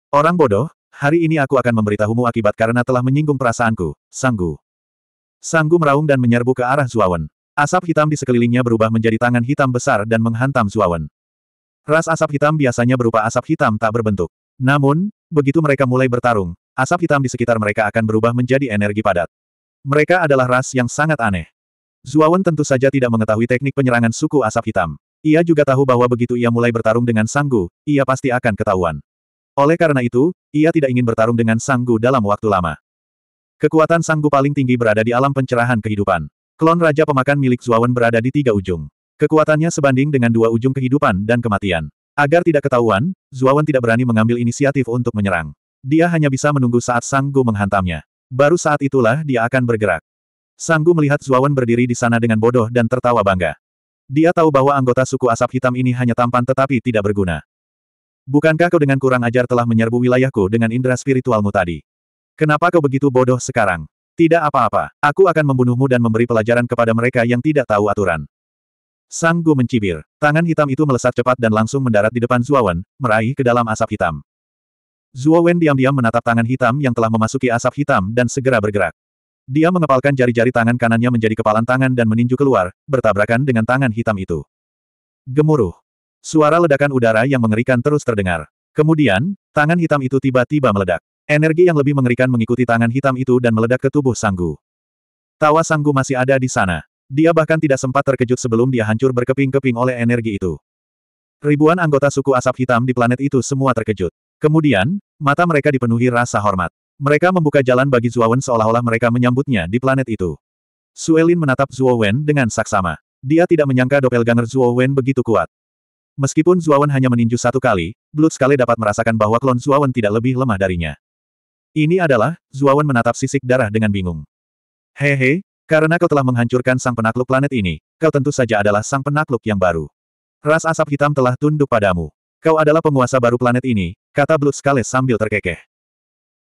Orang bodoh, hari ini aku akan memberitahumu akibat karena telah menyinggung perasaanku, Sanggu. Sanggu meraung dan menyerbu ke arah Zuawan. Asap hitam di sekelilingnya berubah menjadi tangan hitam besar dan menghantam Zuawan. Ras asap hitam biasanya berupa asap hitam tak berbentuk. Namun, begitu mereka mulai bertarung, asap hitam di sekitar mereka akan berubah menjadi energi padat. Mereka adalah ras yang sangat aneh. Zuawan tentu saja tidak mengetahui teknik penyerangan suku asap hitam. Ia juga tahu bahwa begitu ia mulai bertarung dengan Sanggu, ia pasti akan ketahuan. Oleh karena itu, ia tidak ingin bertarung dengan Sanggu dalam waktu lama. Kekuatan Sanggu paling tinggi berada di alam pencerahan kehidupan. Klon Raja Pemakan milik Zuawan berada di tiga ujung. Kekuatannya sebanding dengan dua ujung kehidupan dan kematian. Agar tidak ketahuan, Zuawan tidak berani mengambil inisiatif untuk menyerang. Dia hanya bisa menunggu saat Sanggu menghantamnya. Baru saat itulah dia akan bergerak. Sanggu melihat Zuawan berdiri di sana dengan bodoh dan tertawa bangga. Dia tahu bahwa anggota suku asap hitam ini hanya tampan tetapi tidak berguna. Bukankah kau dengan kurang ajar telah menyerbu wilayahku dengan indera spiritualmu tadi? Kenapa kau begitu bodoh sekarang? Tidak apa-apa, aku akan membunuhmu dan memberi pelajaran kepada mereka yang tidak tahu aturan. Sang Gu mencibir. Tangan hitam itu melesat cepat dan langsung mendarat di depan Wen, meraih ke dalam asap hitam. Wen diam-diam menatap tangan hitam yang telah memasuki asap hitam dan segera bergerak. Dia mengepalkan jari-jari tangan kanannya menjadi kepalan tangan dan meninju keluar, bertabrakan dengan tangan hitam itu. Gemuruh. Suara ledakan udara yang mengerikan terus terdengar. Kemudian, tangan hitam itu tiba-tiba meledak. Energi yang lebih mengerikan mengikuti tangan hitam itu dan meledak ke tubuh Sanggu. Tawa Sanggu masih ada di sana. Dia bahkan tidak sempat terkejut sebelum dia hancur berkeping-keping oleh energi itu. Ribuan anggota suku asap hitam di planet itu semua terkejut. Kemudian, mata mereka dipenuhi rasa hormat. Mereka membuka jalan bagi Zuowen seolah-olah mereka menyambutnya di planet itu. Suelin menatap Zuowen dengan saksama. Dia tidak menyangka doppelganger Zuowen begitu kuat. Meskipun Zuawan hanya meninju satu kali, Blood sekali dapat merasakan bahwa klon Zuawan tidak lebih lemah darinya. Ini adalah, Zuawan menatap sisik darah dengan bingung. Hehe, karena kau telah menghancurkan sang penakluk planet ini, kau tentu saja adalah sang penakluk yang baru. Ras asap hitam telah tunduk padamu. Kau adalah penguasa baru planet ini, kata Blood sekali sambil terkekeh.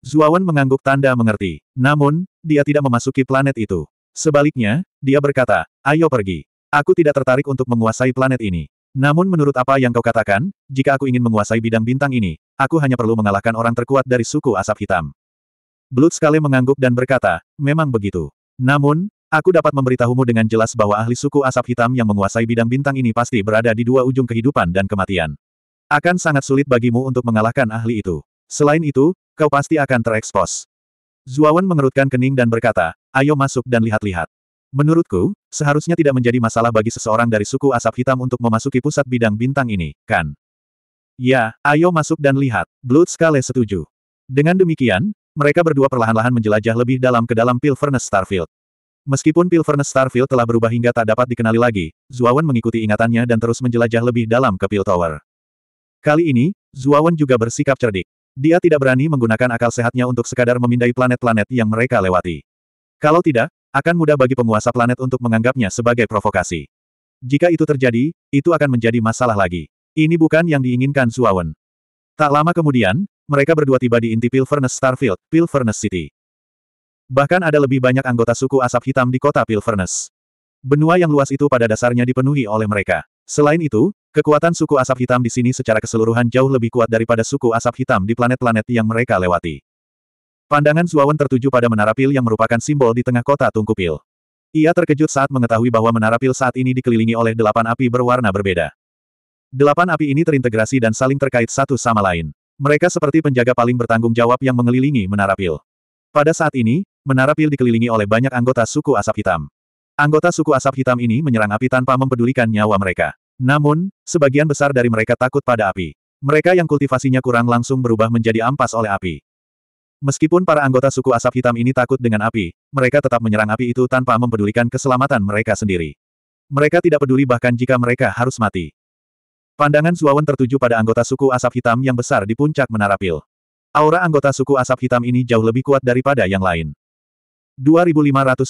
Zuawan mengangguk tanda mengerti, namun, dia tidak memasuki planet itu. Sebaliknya, dia berkata, ayo pergi. Aku tidak tertarik untuk menguasai planet ini. Namun menurut apa yang kau katakan, jika aku ingin menguasai bidang bintang ini, aku hanya perlu mengalahkan orang terkuat dari suku asap hitam. Blut sekali mengangguk dan berkata, memang begitu. Namun, aku dapat memberitahumu dengan jelas bahwa ahli suku asap hitam yang menguasai bidang bintang ini pasti berada di dua ujung kehidupan dan kematian. Akan sangat sulit bagimu untuk mengalahkan ahli itu. Selain itu, kau pasti akan terekspos. Zuawan mengerutkan kening dan berkata, ayo masuk dan lihat-lihat. Menurutku, seharusnya tidak menjadi masalah bagi seseorang dari suku asap hitam untuk memasuki pusat bidang bintang ini, kan? Ya, ayo masuk dan lihat. Blood Skale setuju. Dengan demikian, mereka berdua perlahan-lahan menjelajah lebih dalam ke dalam Furnace Starfield. Meskipun Furnace Starfield telah berubah hingga tak dapat dikenali lagi, Zuawan mengikuti ingatannya dan terus menjelajah lebih dalam ke Pil Tower. Kali ini, Zuawan juga bersikap cerdik. Dia tidak berani menggunakan akal sehatnya untuk sekadar memindai planet-planet yang mereka lewati. Kalau tidak, akan mudah bagi penguasa planet untuk menganggapnya sebagai provokasi. Jika itu terjadi, itu akan menjadi masalah lagi. Ini bukan yang diinginkan Suawen. Tak lama kemudian, mereka berdua tiba di inti Furnace Starfield, Furnace City. Bahkan ada lebih banyak anggota suku asap hitam di kota Furnace. Benua yang luas itu pada dasarnya dipenuhi oleh mereka. Selain itu, kekuatan suku asap hitam di sini secara keseluruhan jauh lebih kuat daripada suku asap hitam di planet-planet yang mereka lewati. Pandangan Suawan tertuju pada menara pil yang merupakan simbol di tengah kota Tungku Pil. Ia terkejut saat mengetahui bahwa menara pil saat ini dikelilingi oleh delapan api berwarna berbeda. Delapan api ini terintegrasi dan saling terkait satu sama lain. Mereka seperti penjaga paling bertanggung jawab yang mengelilingi menara pil. Pada saat ini, menara pil dikelilingi oleh banyak anggota suku asap hitam. Anggota suku asap hitam ini menyerang api tanpa mempedulikan nyawa mereka. Namun, sebagian besar dari mereka takut pada api. Mereka yang kultivasinya kurang langsung berubah menjadi ampas oleh api. Meskipun para anggota suku asap hitam ini takut dengan api, mereka tetap menyerang api itu tanpa mempedulikan keselamatan mereka sendiri. Mereka tidak peduli bahkan jika mereka harus mati. Pandangan Zuawan tertuju pada anggota suku asap hitam yang besar di puncak Menara Pil. Aura anggota suku asap hitam ini jauh lebih kuat daripada yang lain. 2525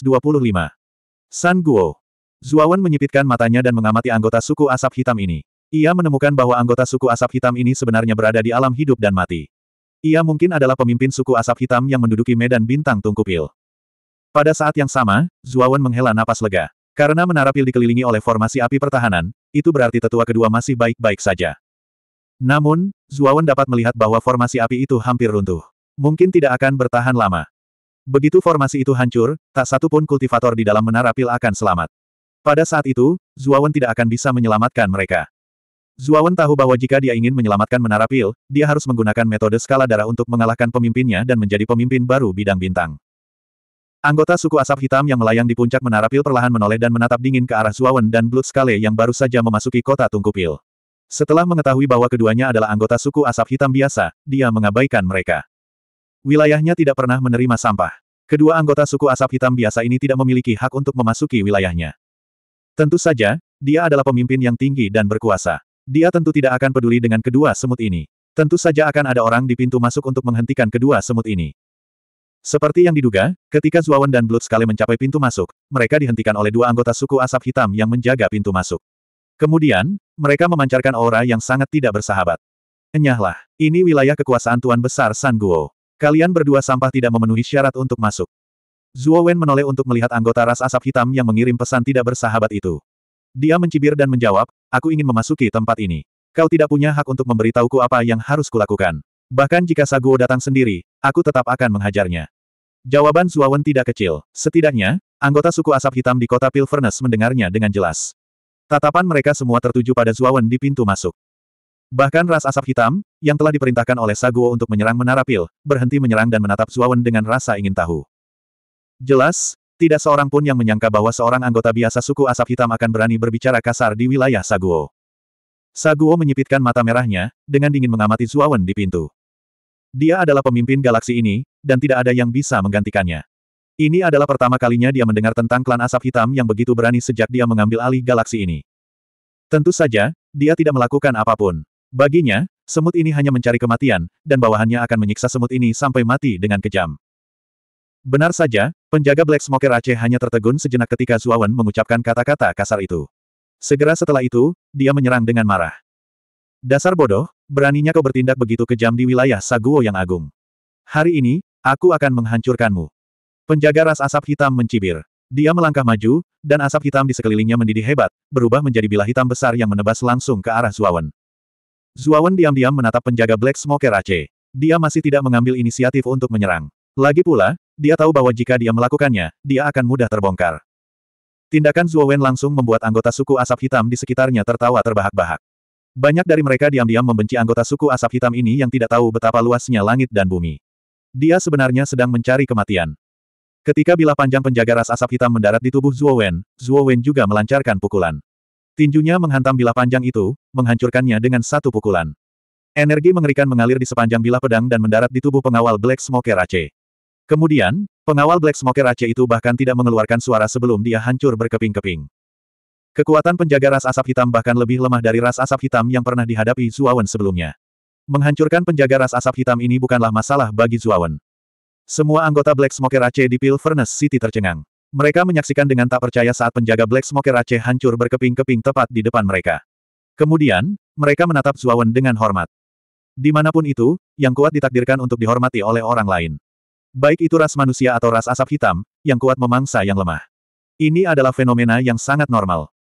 San Guo Zuawan menyipitkan matanya dan mengamati anggota suku asap hitam ini. Ia menemukan bahwa anggota suku asap hitam ini sebenarnya berada di alam hidup dan mati. Ia mungkin adalah pemimpin suku asap hitam yang menduduki medan bintang tungkupil. Pada saat yang sama, Zuawan menghela napas lega. Karena menara pil dikelilingi oleh formasi api pertahanan, itu berarti tetua kedua masih baik-baik saja. Namun, Zuawan dapat melihat bahwa formasi api itu hampir runtuh. Mungkin tidak akan bertahan lama. Begitu formasi itu hancur, tak satu pun kultivator di dalam menara pil akan selamat. Pada saat itu, Zuawan tidak akan bisa menyelamatkan mereka. Zuawan tahu bahwa jika dia ingin menyelamatkan menara pil, dia harus menggunakan metode skala darah untuk mengalahkan pemimpinnya dan menjadi pemimpin baru bidang bintang. Anggota suku asap hitam yang melayang di puncak menara pil perlahan menoleh dan menatap dingin ke arah Zuawan dan Blood Skale yang baru saja memasuki kota Tungku Pil. Setelah mengetahui bahwa keduanya adalah anggota suku asap hitam biasa, dia mengabaikan mereka. Wilayahnya tidak pernah menerima sampah. Kedua anggota suku asap hitam biasa ini tidak memiliki hak untuk memasuki wilayahnya. Tentu saja, dia adalah pemimpin yang tinggi dan berkuasa. Dia tentu tidak akan peduli dengan kedua semut ini. Tentu saja akan ada orang di pintu masuk untuk menghentikan kedua semut ini. Seperti yang diduga, ketika Zuawan dan Blood sekali mencapai pintu masuk, mereka dihentikan oleh dua anggota suku asap hitam yang menjaga pintu masuk. Kemudian, mereka memancarkan aura yang sangat tidak bersahabat. Enyahlah, ini wilayah kekuasaan Tuan Besar San Guo. Kalian berdua sampah tidak memenuhi syarat untuk masuk. Zuo Wen menoleh untuk melihat anggota ras asap hitam yang mengirim pesan tidak bersahabat itu. Dia mencibir dan menjawab, aku ingin memasuki tempat ini. Kau tidak punya hak untuk memberitahuku apa yang harus kulakukan. Bahkan jika Saguo datang sendiri, aku tetap akan menghajarnya. Jawaban Suawen tidak kecil. Setidaknya, anggota suku asap hitam di kota Pilverness mendengarnya dengan jelas. Tatapan mereka semua tertuju pada Zuawan di pintu masuk. Bahkan ras asap hitam, yang telah diperintahkan oleh Saguo untuk menyerang menara pil, berhenti menyerang dan menatap Zuawan dengan rasa ingin tahu. Jelas, tidak seorang pun yang menyangka bahwa seorang anggota biasa suku asap hitam akan berani berbicara kasar di wilayah Saguo. Saguo menyipitkan mata merahnya, dengan dingin mengamati Zuawan di pintu. Dia adalah pemimpin galaksi ini, dan tidak ada yang bisa menggantikannya. Ini adalah pertama kalinya dia mendengar tentang klan asap hitam yang begitu berani sejak dia mengambil alih galaksi ini. Tentu saja, dia tidak melakukan apapun. Baginya, semut ini hanya mencari kematian, dan bawahannya akan menyiksa semut ini sampai mati dengan kejam. Benar saja, penjaga Black Smoker Aceh hanya tertegun sejenak ketika Zuawan mengucapkan kata-kata kasar itu. Segera setelah itu, dia menyerang dengan marah. Dasar bodoh, beraninya kau bertindak begitu kejam di wilayah Saguo yang agung. Hari ini, aku akan menghancurkanmu. Penjaga ras asap hitam mencibir. Dia melangkah maju, dan asap hitam di sekelilingnya mendidih hebat, berubah menjadi bilah hitam besar yang menebas langsung ke arah Zuawan. Zuawan diam-diam menatap penjaga Black Smoker Aceh. Dia masih tidak mengambil inisiatif untuk menyerang. Lagi pula, dia tahu bahwa jika dia melakukannya, dia akan mudah terbongkar. Tindakan Wen langsung membuat anggota suku asap hitam di sekitarnya tertawa terbahak-bahak. Banyak dari mereka diam-diam membenci anggota suku asap hitam ini yang tidak tahu betapa luasnya langit dan bumi. Dia sebenarnya sedang mencari kematian. Ketika bilah panjang penjaga ras asap hitam mendarat di tubuh Wen, Zuo Wen juga melancarkan pukulan. Tinjunya menghantam bilah panjang itu, menghancurkannya dengan satu pukulan. Energi mengerikan mengalir di sepanjang bilah pedang dan mendarat di tubuh pengawal Black Smoker Rache. Kemudian, pengawal Black Smoker Aceh itu bahkan tidak mengeluarkan suara sebelum dia hancur berkeping-keping. Kekuatan penjaga ras asap hitam bahkan lebih lemah dari ras asap hitam yang pernah dihadapi Zuawan sebelumnya. Menghancurkan penjaga ras asap hitam ini bukanlah masalah bagi Zuawan. Semua anggota Black Smoker Aceh di Pil Furnace City tercengang. Mereka menyaksikan dengan tak percaya saat penjaga Black Smoker Aceh hancur berkeping-keping tepat di depan mereka. Kemudian, mereka menatap Zuawan dengan hormat. Dimanapun itu, yang kuat ditakdirkan untuk dihormati oleh orang lain. Baik itu ras manusia atau ras asap hitam, yang kuat memangsa yang lemah. Ini adalah fenomena yang sangat normal.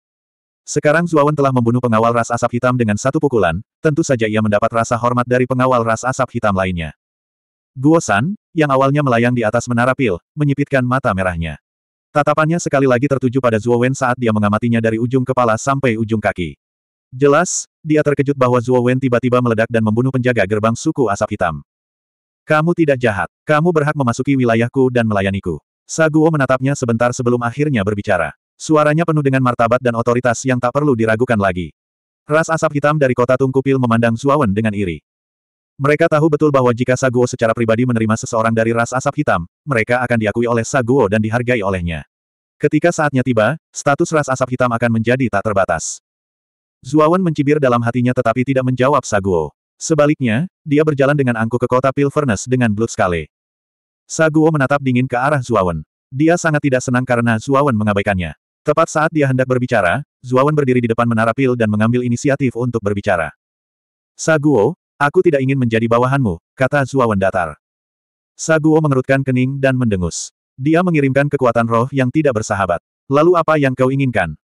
Sekarang Zuawan telah membunuh pengawal ras asap hitam dengan satu pukulan, tentu saja ia mendapat rasa hormat dari pengawal ras asap hitam lainnya. Guo San, yang awalnya melayang di atas menara pil, menyipitkan mata merahnya. Tatapannya sekali lagi tertuju pada Wen saat dia mengamatinya dari ujung kepala sampai ujung kaki. Jelas, dia terkejut bahwa Wen tiba-tiba meledak dan membunuh penjaga gerbang suku asap hitam. Kamu tidak jahat. Kamu berhak memasuki wilayahku dan melayaniku. Saguo menatapnya sebentar sebelum akhirnya berbicara. Suaranya penuh dengan martabat dan otoritas yang tak perlu diragukan lagi. Ras asap hitam dari kota Tungkupil memandang Zuawan dengan iri. Mereka tahu betul bahwa jika Saguo secara pribadi menerima seseorang dari ras asap hitam, mereka akan diakui oleh Saguo dan dihargai olehnya. Ketika saatnya tiba, status ras asap hitam akan menjadi tak terbatas. Zuawan mencibir dalam hatinya tetapi tidak menjawab Saguo. Sebaliknya, dia berjalan dengan angkuh ke kota Pilvernes dengan sekali. Saguo menatap dingin ke arah Zuawan. Dia sangat tidak senang karena Zuawan mengabaikannya. Tepat saat dia hendak berbicara, Zuawan berdiri di depan menara pil dan mengambil inisiatif untuk berbicara. Saguo, aku tidak ingin menjadi bawahanmu, kata Zuawan datar. Saguo mengerutkan kening dan mendengus. Dia mengirimkan kekuatan roh yang tidak bersahabat. Lalu apa yang kau inginkan?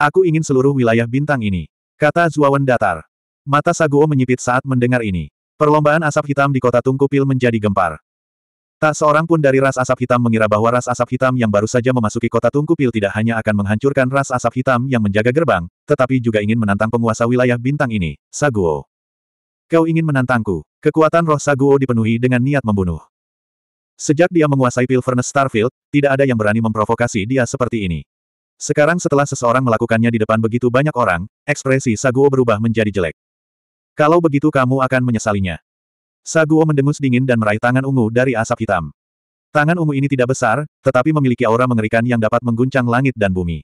Aku ingin seluruh wilayah bintang ini, kata Zuawan datar. Mata Saguo menyipit saat mendengar ini. Perlombaan asap hitam di kota Tungkupil menjadi gempar. Tak seorang pun dari ras asap hitam mengira bahwa ras asap hitam yang baru saja memasuki kota Tungkupil tidak hanya akan menghancurkan ras asap hitam yang menjaga gerbang, tetapi juga ingin menantang penguasa wilayah bintang ini, Saguo. Kau ingin menantangku. Kekuatan roh Saguo dipenuhi dengan niat membunuh. Sejak dia menguasai furnace Starfield, tidak ada yang berani memprovokasi dia seperti ini. Sekarang setelah seseorang melakukannya di depan begitu banyak orang, ekspresi Saguo berubah menjadi jelek. Kalau begitu kamu akan menyesalinya. Saguo mendengus dingin dan meraih tangan ungu dari asap hitam. Tangan ungu ini tidak besar, tetapi memiliki aura mengerikan yang dapat mengguncang langit dan bumi.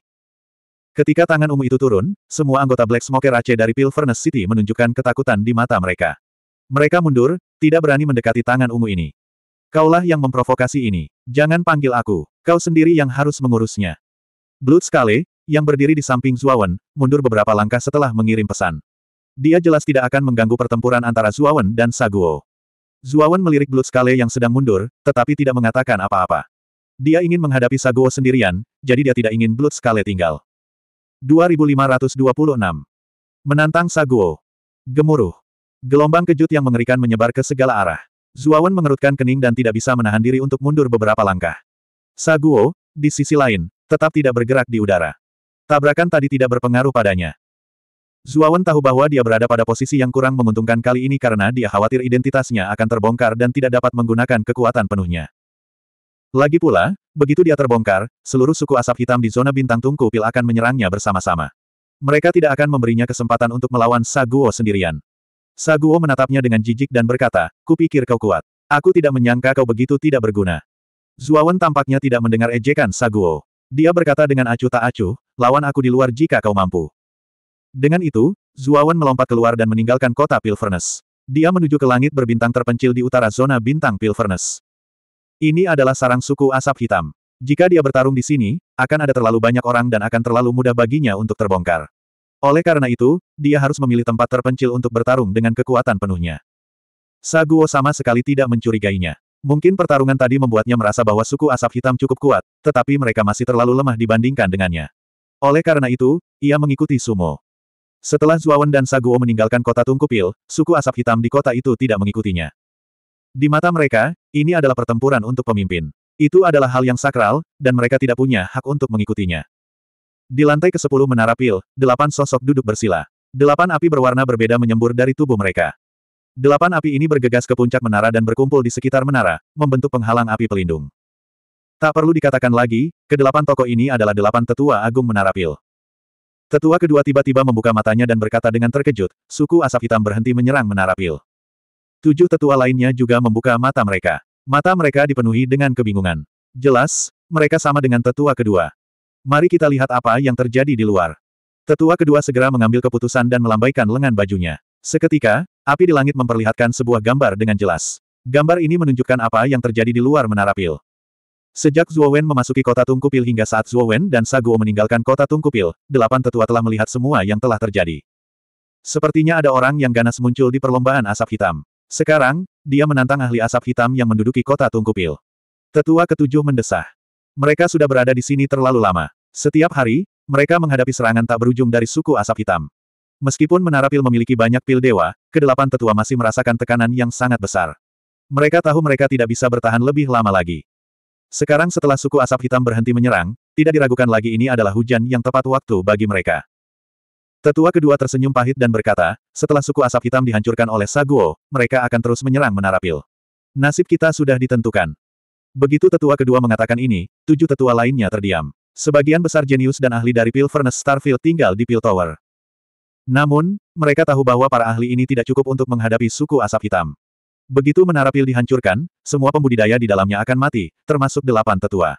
Ketika tangan ungu itu turun, semua anggota Black Smoker Ace dari Pilverness City menunjukkan ketakutan di mata mereka. Mereka mundur, tidak berani mendekati tangan ungu ini. Kaulah yang memprovokasi ini. Jangan panggil aku. Kau sendiri yang harus mengurusnya. Blood Skale, yang berdiri di samping Zuawan, mundur beberapa langkah setelah mengirim pesan. Dia jelas tidak akan mengganggu pertempuran antara Zuawan dan Saguo. Zuawan melirik Blood Skale yang sedang mundur, tetapi tidak mengatakan apa-apa. Dia ingin menghadapi Saguo sendirian, jadi dia tidak ingin Blood Skale tinggal. 2526. Menantang Saguo. Gemuruh. Gelombang kejut yang mengerikan menyebar ke segala arah. Zuawan mengerutkan kening dan tidak bisa menahan diri untuk mundur beberapa langkah. Saguo, di sisi lain, tetap tidak bergerak di udara. Tabrakan tadi tidak berpengaruh padanya. Zuawan tahu bahwa dia berada pada posisi yang kurang menguntungkan kali ini karena dia khawatir identitasnya akan terbongkar dan tidak dapat menggunakan kekuatan penuhnya. Lagi pula, begitu dia terbongkar, seluruh suku asap hitam di zona bintang tungku pil akan menyerangnya bersama-sama. Mereka tidak akan memberinya kesempatan untuk melawan Saguo sendirian. Saguo menatapnya dengan jijik dan berkata, kupikir kau kuat. Aku tidak menyangka kau begitu tidak berguna. Zuawan tampaknya tidak mendengar ejekan Saguo. Dia berkata dengan acuh tak acuh, lawan aku di luar jika kau mampu. Dengan itu, Zuawan melompat keluar dan meninggalkan kota Pilverness. Dia menuju ke langit berbintang terpencil di utara zona bintang Pilverness. Ini adalah sarang suku asap hitam. Jika dia bertarung di sini, akan ada terlalu banyak orang dan akan terlalu mudah baginya untuk terbongkar. Oleh karena itu, dia harus memilih tempat terpencil untuk bertarung dengan kekuatan penuhnya. Saguo sama sekali tidak mencurigainya. Mungkin pertarungan tadi membuatnya merasa bahwa suku asap hitam cukup kuat, tetapi mereka masih terlalu lemah dibandingkan dengannya. Oleh karena itu, ia mengikuti Sumo. Setelah Zuawan dan Saguo meninggalkan kota Tungkupil, suku asap hitam di kota itu tidak mengikutinya. Di mata mereka, ini adalah pertempuran untuk pemimpin. Itu adalah hal yang sakral, dan mereka tidak punya hak untuk mengikutinya. Di lantai ke-10 menara pil, delapan sosok duduk bersila. Delapan api berwarna berbeda menyembur dari tubuh mereka. Delapan api ini bergegas ke puncak menara dan berkumpul di sekitar menara, membentuk penghalang api pelindung. Tak perlu dikatakan lagi, kedelapan tokoh ini adalah delapan tetua agung menara pil. Tetua kedua tiba-tiba membuka matanya dan berkata dengan terkejut, suku asap hitam berhenti menyerang menara pil. Tujuh tetua lainnya juga membuka mata mereka. Mata mereka dipenuhi dengan kebingungan. Jelas, mereka sama dengan tetua kedua. Mari kita lihat apa yang terjadi di luar. Tetua kedua segera mengambil keputusan dan melambaikan lengan bajunya. Seketika, api di langit memperlihatkan sebuah gambar dengan jelas. Gambar ini menunjukkan apa yang terjadi di luar menara pil. Sejak Wen memasuki kota Tungkupil hingga saat Wen dan Saguo meninggalkan kota Tungkupil, delapan tetua telah melihat semua yang telah terjadi. Sepertinya ada orang yang ganas muncul di perlombaan asap hitam. Sekarang, dia menantang ahli asap hitam yang menduduki kota Tungkupil. Tetua ketujuh mendesah. Mereka sudah berada di sini terlalu lama. Setiap hari, mereka menghadapi serangan tak berujung dari suku asap hitam. Meskipun menara pil memiliki banyak pil dewa, kedelapan tetua masih merasakan tekanan yang sangat besar. Mereka tahu mereka tidak bisa bertahan lebih lama lagi. Sekarang setelah suku asap hitam berhenti menyerang, tidak diragukan lagi ini adalah hujan yang tepat waktu bagi mereka. Tetua kedua tersenyum pahit dan berkata, setelah suku asap hitam dihancurkan oleh Saguo, mereka akan terus menyerang Menara Pil. Nasib kita sudah ditentukan. Begitu tetua kedua mengatakan ini, tujuh tetua lainnya terdiam. Sebagian besar jenius dan ahli dari Pil Furnace Starfield tinggal di Pil Tower. Namun, mereka tahu bahwa para ahli ini tidak cukup untuk menghadapi suku asap hitam. Begitu menara pil dihancurkan, semua pembudidaya di dalamnya akan mati, termasuk delapan tetua.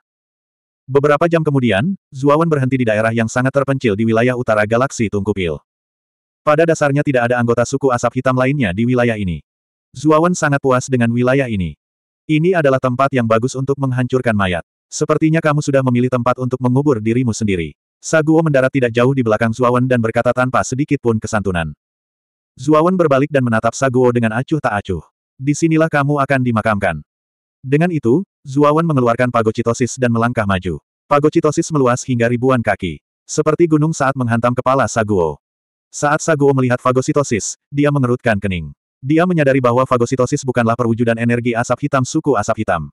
Beberapa jam kemudian, Zuawan berhenti di daerah yang sangat terpencil di wilayah utara galaksi Tungku Pil. Pada dasarnya tidak ada anggota suku asap hitam lainnya di wilayah ini. Zuawan sangat puas dengan wilayah ini. Ini adalah tempat yang bagus untuk menghancurkan mayat. Sepertinya kamu sudah memilih tempat untuk mengubur dirimu sendiri. Saguo mendarat tidak jauh di belakang Zuawan dan berkata tanpa sedikit pun kesantunan. Zuawan berbalik dan menatap Saguo dengan acuh tak acuh. Di sinilah kamu akan dimakamkan. Dengan itu, Zuawan mengeluarkan pagocitosis dan melangkah maju. Pagocitosis meluas hingga ribuan kaki. Seperti gunung saat menghantam kepala Saguo. Saat Saguo melihat fagositosis, dia mengerutkan kening. Dia menyadari bahwa fagositosis bukanlah perwujudan energi asap hitam suku asap hitam.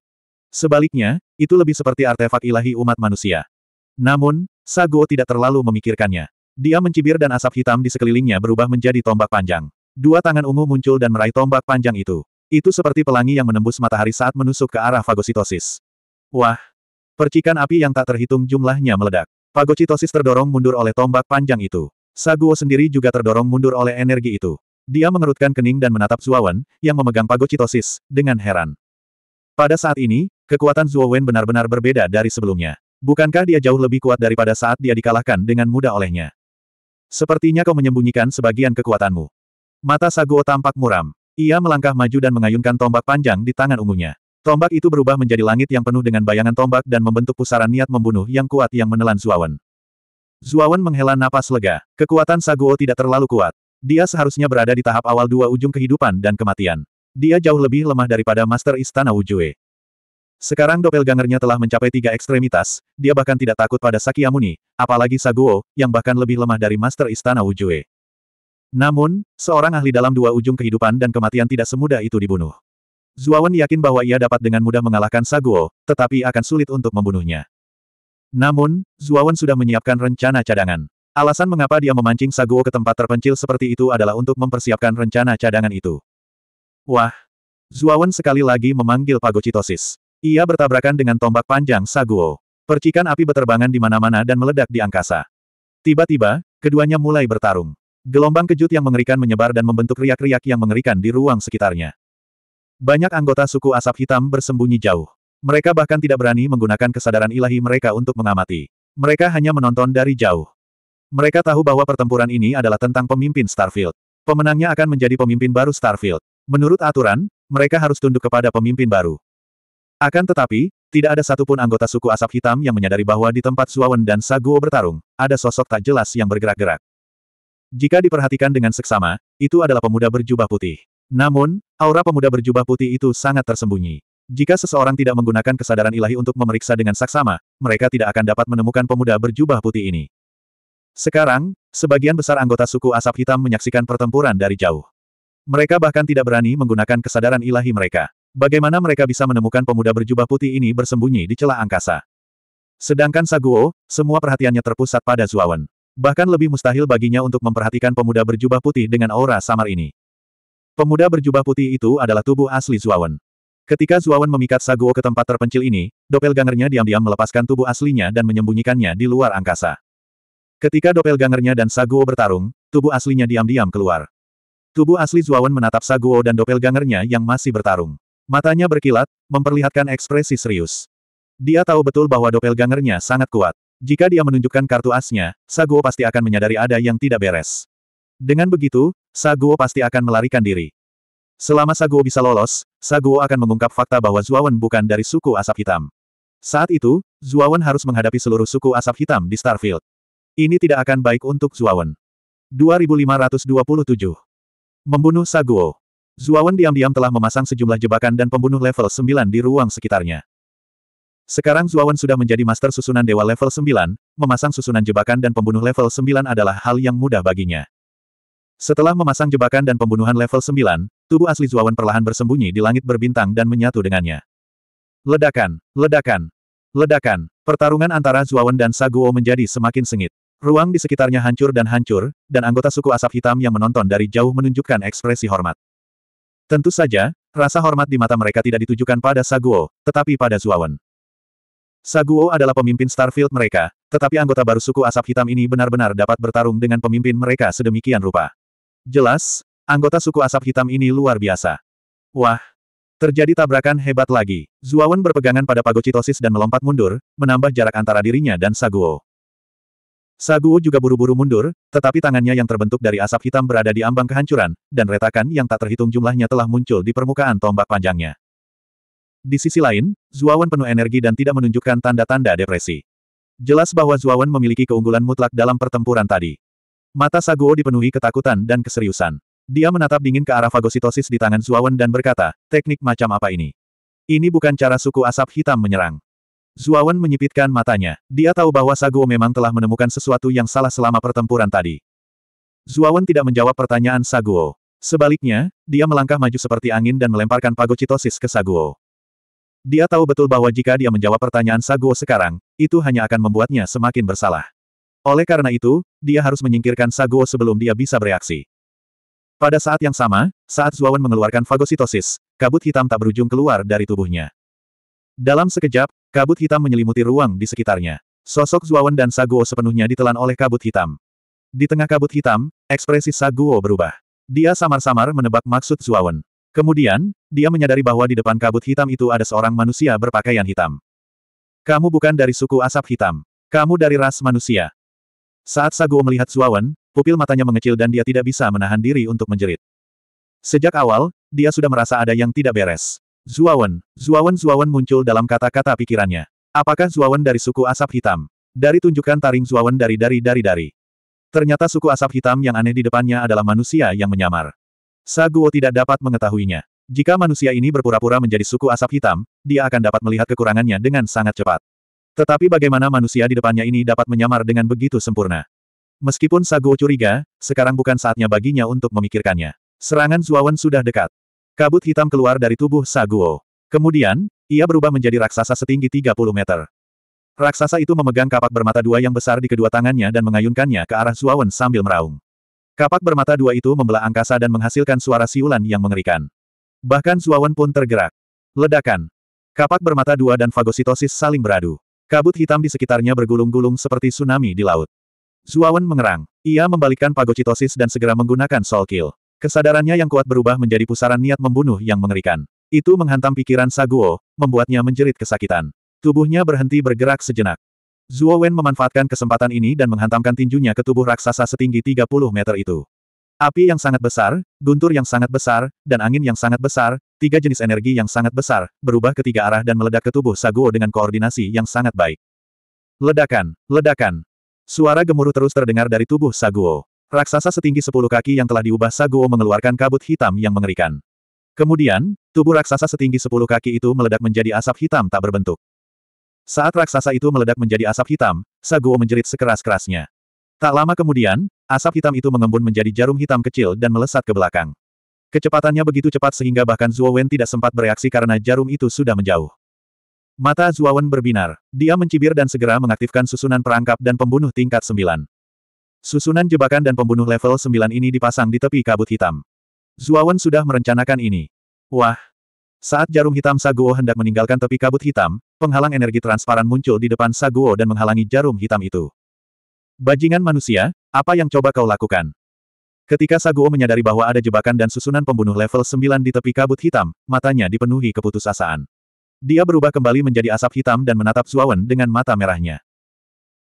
Sebaliknya, itu lebih seperti artefak ilahi umat manusia. Namun, Saguo tidak terlalu memikirkannya. Dia mencibir dan asap hitam di sekelilingnya berubah menjadi tombak panjang. Dua tangan ungu muncul dan meraih tombak panjang itu. Itu seperti pelangi yang menembus matahari saat menusuk ke arah fagositosis. Wah! Percikan api yang tak terhitung jumlahnya meledak. Fagositosis terdorong mundur oleh tombak panjang itu. Saguo sendiri juga terdorong mundur oleh energi itu. Dia mengerutkan kening dan menatap Zuowen, yang memegang fagositosis, dengan heran. Pada saat ini, kekuatan Zuowen benar-benar berbeda dari sebelumnya. Bukankah dia jauh lebih kuat daripada saat dia dikalahkan dengan mudah olehnya? Sepertinya kau menyembunyikan sebagian kekuatanmu. Mata Saguo tampak muram. Ia melangkah maju dan mengayunkan tombak panjang di tangan ungunya. Tombak itu berubah menjadi langit yang penuh dengan bayangan tombak dan membentuk pusaran niat membunuh yang kuat yang menelan Zuawan. Zuawan menghela napas lega. Kekuatan Saguo tidak terlalu kuat. Dia seharusnya berada di tahap awal dua ujung kehidupan dan kematian. Dia jauh lebih lemah daripada Master Istana Wujue. Sekarang doppelgangernya telah mencapai tiga ekstremitas, dia bahkan tidak takut pada Sakyamuni, apalagi Saguo, yang bahkan lebih lemah dari Master Istana Wujue. Namun, seorang ahli dalam dua ujung kehidupan dan kematian tidak semudah itu dibunuh. Zuawan yakin bahwa ia dapat dengan mudah mengalahkan Saguo, tetapi akan sulit untuk membunuhnya. Namun, Zuawan sudah menyiapkan rencana cadangan. Alasan mengapa dia memancing Saguo ke tempat terpencil seperti itu adalah untuk mempersiapkan rencana cadangan itu. Wah! Zuawan sekali lagi memanggil pagocitosis. Ia bertabrakan dengan tombak panjang Saguo. Percikan api beterbangan di mana-mana dan meledak di angkasa. Tiba-tiba, keduanya mulai bertarung. Gelombang kejut yang mengerikan menyebar dan membentuk riak-riak yang mengerikan di ruang sekitarnya. Banyak anggota suku asap hitam bersembunyi jauh. Mereka bahkan tidak berani menggunakan kesadaran ilahi mereka untuk mengamati. Mereka hanya menonton dari jauh. Mereka tahu bahwa pertempuran ini adalah tentang pemimpin Starfield. Pemenangnya akan menjadi pemimpin baru Starfield. Menurut aturan, mereka harus tunduk kepada pemimpin baru. Akan tetapi, tidak ada satupun anggota suku asap hitam yang menyadari bahwa di tempat Suawen dan Saguo bertarung, ada sosok tak jelas yang bergerak-gerak. Jika diperhatikan dengan seksama, itu adalah pemuda berjubah putih. Namun, aura pemuda berjubah putih itu sangat tersembunyi. Jika seseorang tidak menggunakan kesadaran ilahi untuk memeriksa dengan saksama, mereka tidak akan dapat menemukan pemuda berjubah putih ini. Sekarang, sebagian besar anggota suku asap hitam menyaksikan pertempuran dari jauh. Mereka bahkan tidak berani menggunakan kesadaran ilahi mereka. Bagaimana mereka bisa menemukan pemuda berjubah putih ini bersembunyi di celah angkasa? Sedangkan Saguo, semua perhatiannya terpusat pada Zuawan. Bahkan lebih mustahil baginya untuk memperhatikan pemuda berjubah putih dengan aura samar ini. Pemuda berjubah putih itu adalah tubuh asli Zuawan. Ketika Zuawan memikat Saguo ke tempat terpencil ini, doppelgangernya diam-diam melepaskan tubuh aslinya dan menyembunyikannya di luar angkasa. Ketika doppelgangernya dan Saguo bertarung, tubuh aslinya diam-diam keluar. Tubuh asli Zuawan menatap Saguo dan doppelgangernya yang masih bertarung. Matanya berkilat, memperlihatkan ekspresi serius. Dia tahu betul bahwa doppelgangernya sangat kuat. Jika dia menunjukkan kartu asnya, Saguo pasti akan menyadari ada yang tidak beres. Dengan begitu, Saguo pasti akan melarikan diri. Selama Saguo bisa lolos, Saguo akan mengungkap fakta bahwa Zuawan bukan dari suku asap hitam. Saat itu, Zuawan harus menghadapi seluruh suku asap hitam di Starfield. Ini tidak akan baik untuk Zuawan. 2527. Membunuh Saguo. Zuawan diam-diam telah memasang sejumlah jebakan dan pembunuh level 9 di ruang sekitarnya. Sekarang Zuawan sudah menjadi master susunan dewa level 9, memasang susunan jebakan dan pembunuh level 9 adalah hal yang mudah baginya. Setelah memasang jebakan dan pembunuhan level 9, tubuh asli Zuawan perlahan bersembunyi di langit berbintang dan menyatu dengannya. Ledakan, ledakan, ledakan. Pertarungan antara Zuawan dan Saguo menjadi semakin sengit. Ruang di sekitarnya hancur dan hancur, dan anggota suku asap hitam yang menonton dari jauh menunjukkan ekspresi hormat. Tentu saja, rasa hormat di mata mereka tidak ditujukan pada Saguo, tetapi pada Zuawan. Saguo adalah pemimpin Starfield mereka, tetapi anggota baru suku asap hitam ini benar-benar dapat bertarung dengan pemimpin mereka sedemikian rupa. Jelas, anggota suku asap hitam ini luar biasa. Wah! Terjadi tabrakan hebat lagi. Zuawan berpegangan pada pagocitosis dan melompat mundur, menambah jarak antara dirinya dan Saguo. Saguo juga buru-buru mundur, tetapi tangannya yang terbentuk dari asap hitam berada di ambang kehancuran, dan retakan yang tak terhitung jumlahnya telah muncul di permukaan tombak panjangnya. Di sisi lain, Zuawan penuh energi dan tidak menunjukkan tanda-tanda depresi. Jelas bahwa Zuawan memiliki keunggulan mutlak dalam pertempuran tadi. Mata Saguo dipenuhi ketakutan dan keseriusan. Dia menatap dingin ke arah fagositosis di tangan Zuawan dan berkata, teknik macam apa ini? Ini bukan cara suku asap hitam menyerang. Zuawan menyipitkan matanya. Dia tahu bahwa Saguo memang telah menemukan sesuatu yang salah selama pertempuran tadi. Zuawan tidak menjawab pertanyaan Saguo. Sebaliknya, dia melangkah maju seperti angin dan melemparkan fagositosis ke Saguo. Dia tahu betul bahwa jika dia menjawab pertanyaan Sago sekarang, itu hanya akan membuatnya semakin bersalah. Oleh karena itu, dia harus menyingkirkan Sago sebelum dia bisa bereaksi. Pada saat yang sama, saat Zuawan mengeluarkan fagositosis, kabut hitam tak berujung keluar dari tubuhnya. Dalam sekejap, kabut hitam menyelimuti ruang di sekitarnya. Sosok Zuawan dan Saguo sepenuhnya ditelan oleh kabut hitam. Di tengah kabut hitam, ekspresi Saguo berubah. Dia samar-samar menebak maksud Zuawan. Kemudian, dia menyadari bahwa di depan kabut hitam itu ada seorang manusia berpakaian hitam. Kamu bukan dari suku asap hitam. Kamu dari ras manusia. Saat Saguo melihat Zuawan, pupil matanya mengecil dan dia tidak bisa menahan diri untuk menjerit. Sejak awal, dia sudah merasa ada yang tidak beres. Zuawan, Zuawan Zuawan muncul dalam kata-kata pikirannya. Apakah Zuawan dari suku asap hitam? Dari tunjukkan taring Zuawan dari dari dari dari. Ternyata suku asap hitam yang aneh di depannya adalah manusia yang menyamar. Saguo tidak dapat mengetahuinya. Jika manusia ini berpura-pura menjadi suku asap hitam, dia akan dapat melihat kekurangannya dengan sangat cepat. Tetapi bagaimana manusia di depannya ini dapat menyamar dengan begitu sempurna? Meskipun Saguo curiga, sekarang bukan saatnya baginya untuk memikirkannya. Serangan Zuawan sudah dekat. Kabut hitam keluar dari tubuh Saguo. Kemudian, ia berubah menjadi raksasa setinggi 30 meter. Raksasa itu memegang kapak bermata dua yang besar di kedua tangannya dan mengayunkannya ke arah Zuawan sambil meraung. Kapak bermata dua itu membelah angkasa dan menghasilkan suara siulan yang mengerikan. Bahkan Zuawan pun tergerak. Ledakan. Kapak bermata dua dan fagositosis saling beradu. Kabut hitam di sekitarnya bergulung-gulung seperti tsunami di laut. Zuawan mengerang. Ia membalikkan fagositosis dan segera menggunakan soul kill. Kesadarannya yang kuat berubah menjadi pusaran niat membunuh yang mengerikan. Itu menghantam pikiran Saguo, membuatnya menjerit kesakitan. Tubuhnya berhenti bergerak sejenak. Zuo Wen memanfaatkan kesempatan ini dan menghantamkan tinjunya ke tubuh raksasa setinggi 30 meter itu. Api yang sangat besar, guntur yang sangat besar, dan angin yang sangat besar, tiga jenis energi yang sangat besar, berubah ke tiga arah dan meledak ke tubuh Saguo dengan koordinasi yang sangat baik. Ledakan, ledakan. Suara gemuruh terus terdengar dari tubuh Saguo. Raksasa setinggi 10 kaki yang telah diubah Saguo mengeluarkan kabut hitam yang mengerikan. Kemudian, tubuh raksasa setinggi 10 kaki itu meledak menjadi asap hitam tak berbentuk. Saat raksasa itu meledak menjadi asap hitam, Saguo menjerit sekeras-kerasnya. Tak lama kemudian, asap hitam itu mengembun menjadi jarum hitam kecil dan melesat ke belakang. Kecepatannya begitu cepat sehingga bahkan Zuo Wen tidak sempat bereaksi karena jarum itu sudah menjauh. Mata Zuo Wen berbinar. Dia mencibir dan segera mengaktifkan susunan perangkap dan pembunuh tingkat 9. Susunan jebakan dan pembunuh level 9 ini dipasang di tepi kabut hitam. Zuo Wen sudah merencanakan ini. Wah, saat jarum hitam Saguo hendak meninggalkan tepi kabut hitam, penghalang energi transparan muncul di depan Saguo dan menghalangi jarum hitam itu. Bajingan manusia, apa yang coba kau lakukan? Ketika Saguo menyadari bahwa ada jebakan dan susunan pembunuh level 9 di tepi kabut hitam, matanya dipenuhi keputusasaan. Dia berubah kembali menjadi asap hitam dan menatap Zuawan dengan mata merahnya.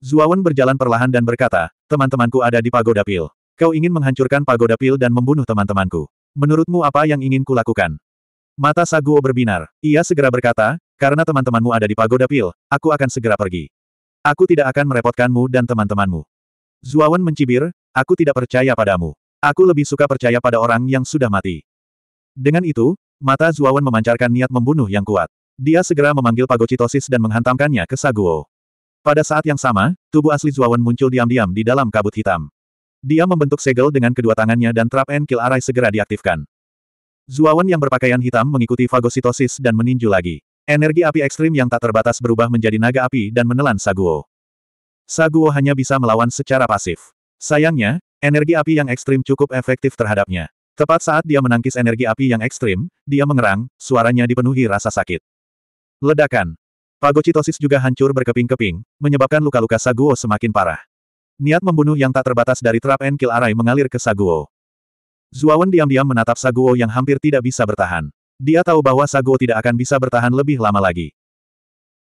Zuawan berjalan perlahan dan berkata, teman-temanku ada di Pagoda Pil. Kau ingin menghancurkan Pagoda Pil dan membunuh teman-temanku. Menurutmu apa yang ingin kulakukan? Mata Saguo berbinar. Ia segera berkata, karena teman-temanmu ada di Pagoda Pil, aku akan segera pergi. Aku tidak akan merepotkanmu dan teman-temanmu. Zuawan mencibir, aku tidak percaya padamu. Aku lebih suka percaya pada orang yang sudah mati. Dengan itu, mata Zuawan memancarkan niat membunuh yang kuat. Dia segera memanggil pagocitosis dan menghantamkannya ke Saguo. Pada saat yang sama, tubuh asli Zuawan muncul diam-diam di dalam kabut hitam. Dia membentuk segel dengan kedua tangannya dan trap and kill array segera diaktifkan. Zuawan yang berpakaian hitam mengikuti fagositosis dan meninju lagi. Energi api ekstrim yang tak terbatas berubah menjadi naga api dan menelan Saguo. Saguo hanya bisa melawan secara pasif. Sayangnya, energi api yang ekstrim cukup efektif terhadapnya. Tepat saat dia menangkis energi api yang ekstrim, dia mengerang, suaranya dipenuhi rasa sakit. Ledakan. Fagocitosis juga hancur berkeping-keping, menyebabkan luka-luka Saguo semakin parah. Niat membunuh yang tak terbatas dari Trap and Kill Arai mengalir ke Saguo. Zuawan diam-diam menatap Saguo yang hampir tidak bisa bertahan. Dia tahu bahwa Saguo tidak akan bisa bertahan lebih lama lagi.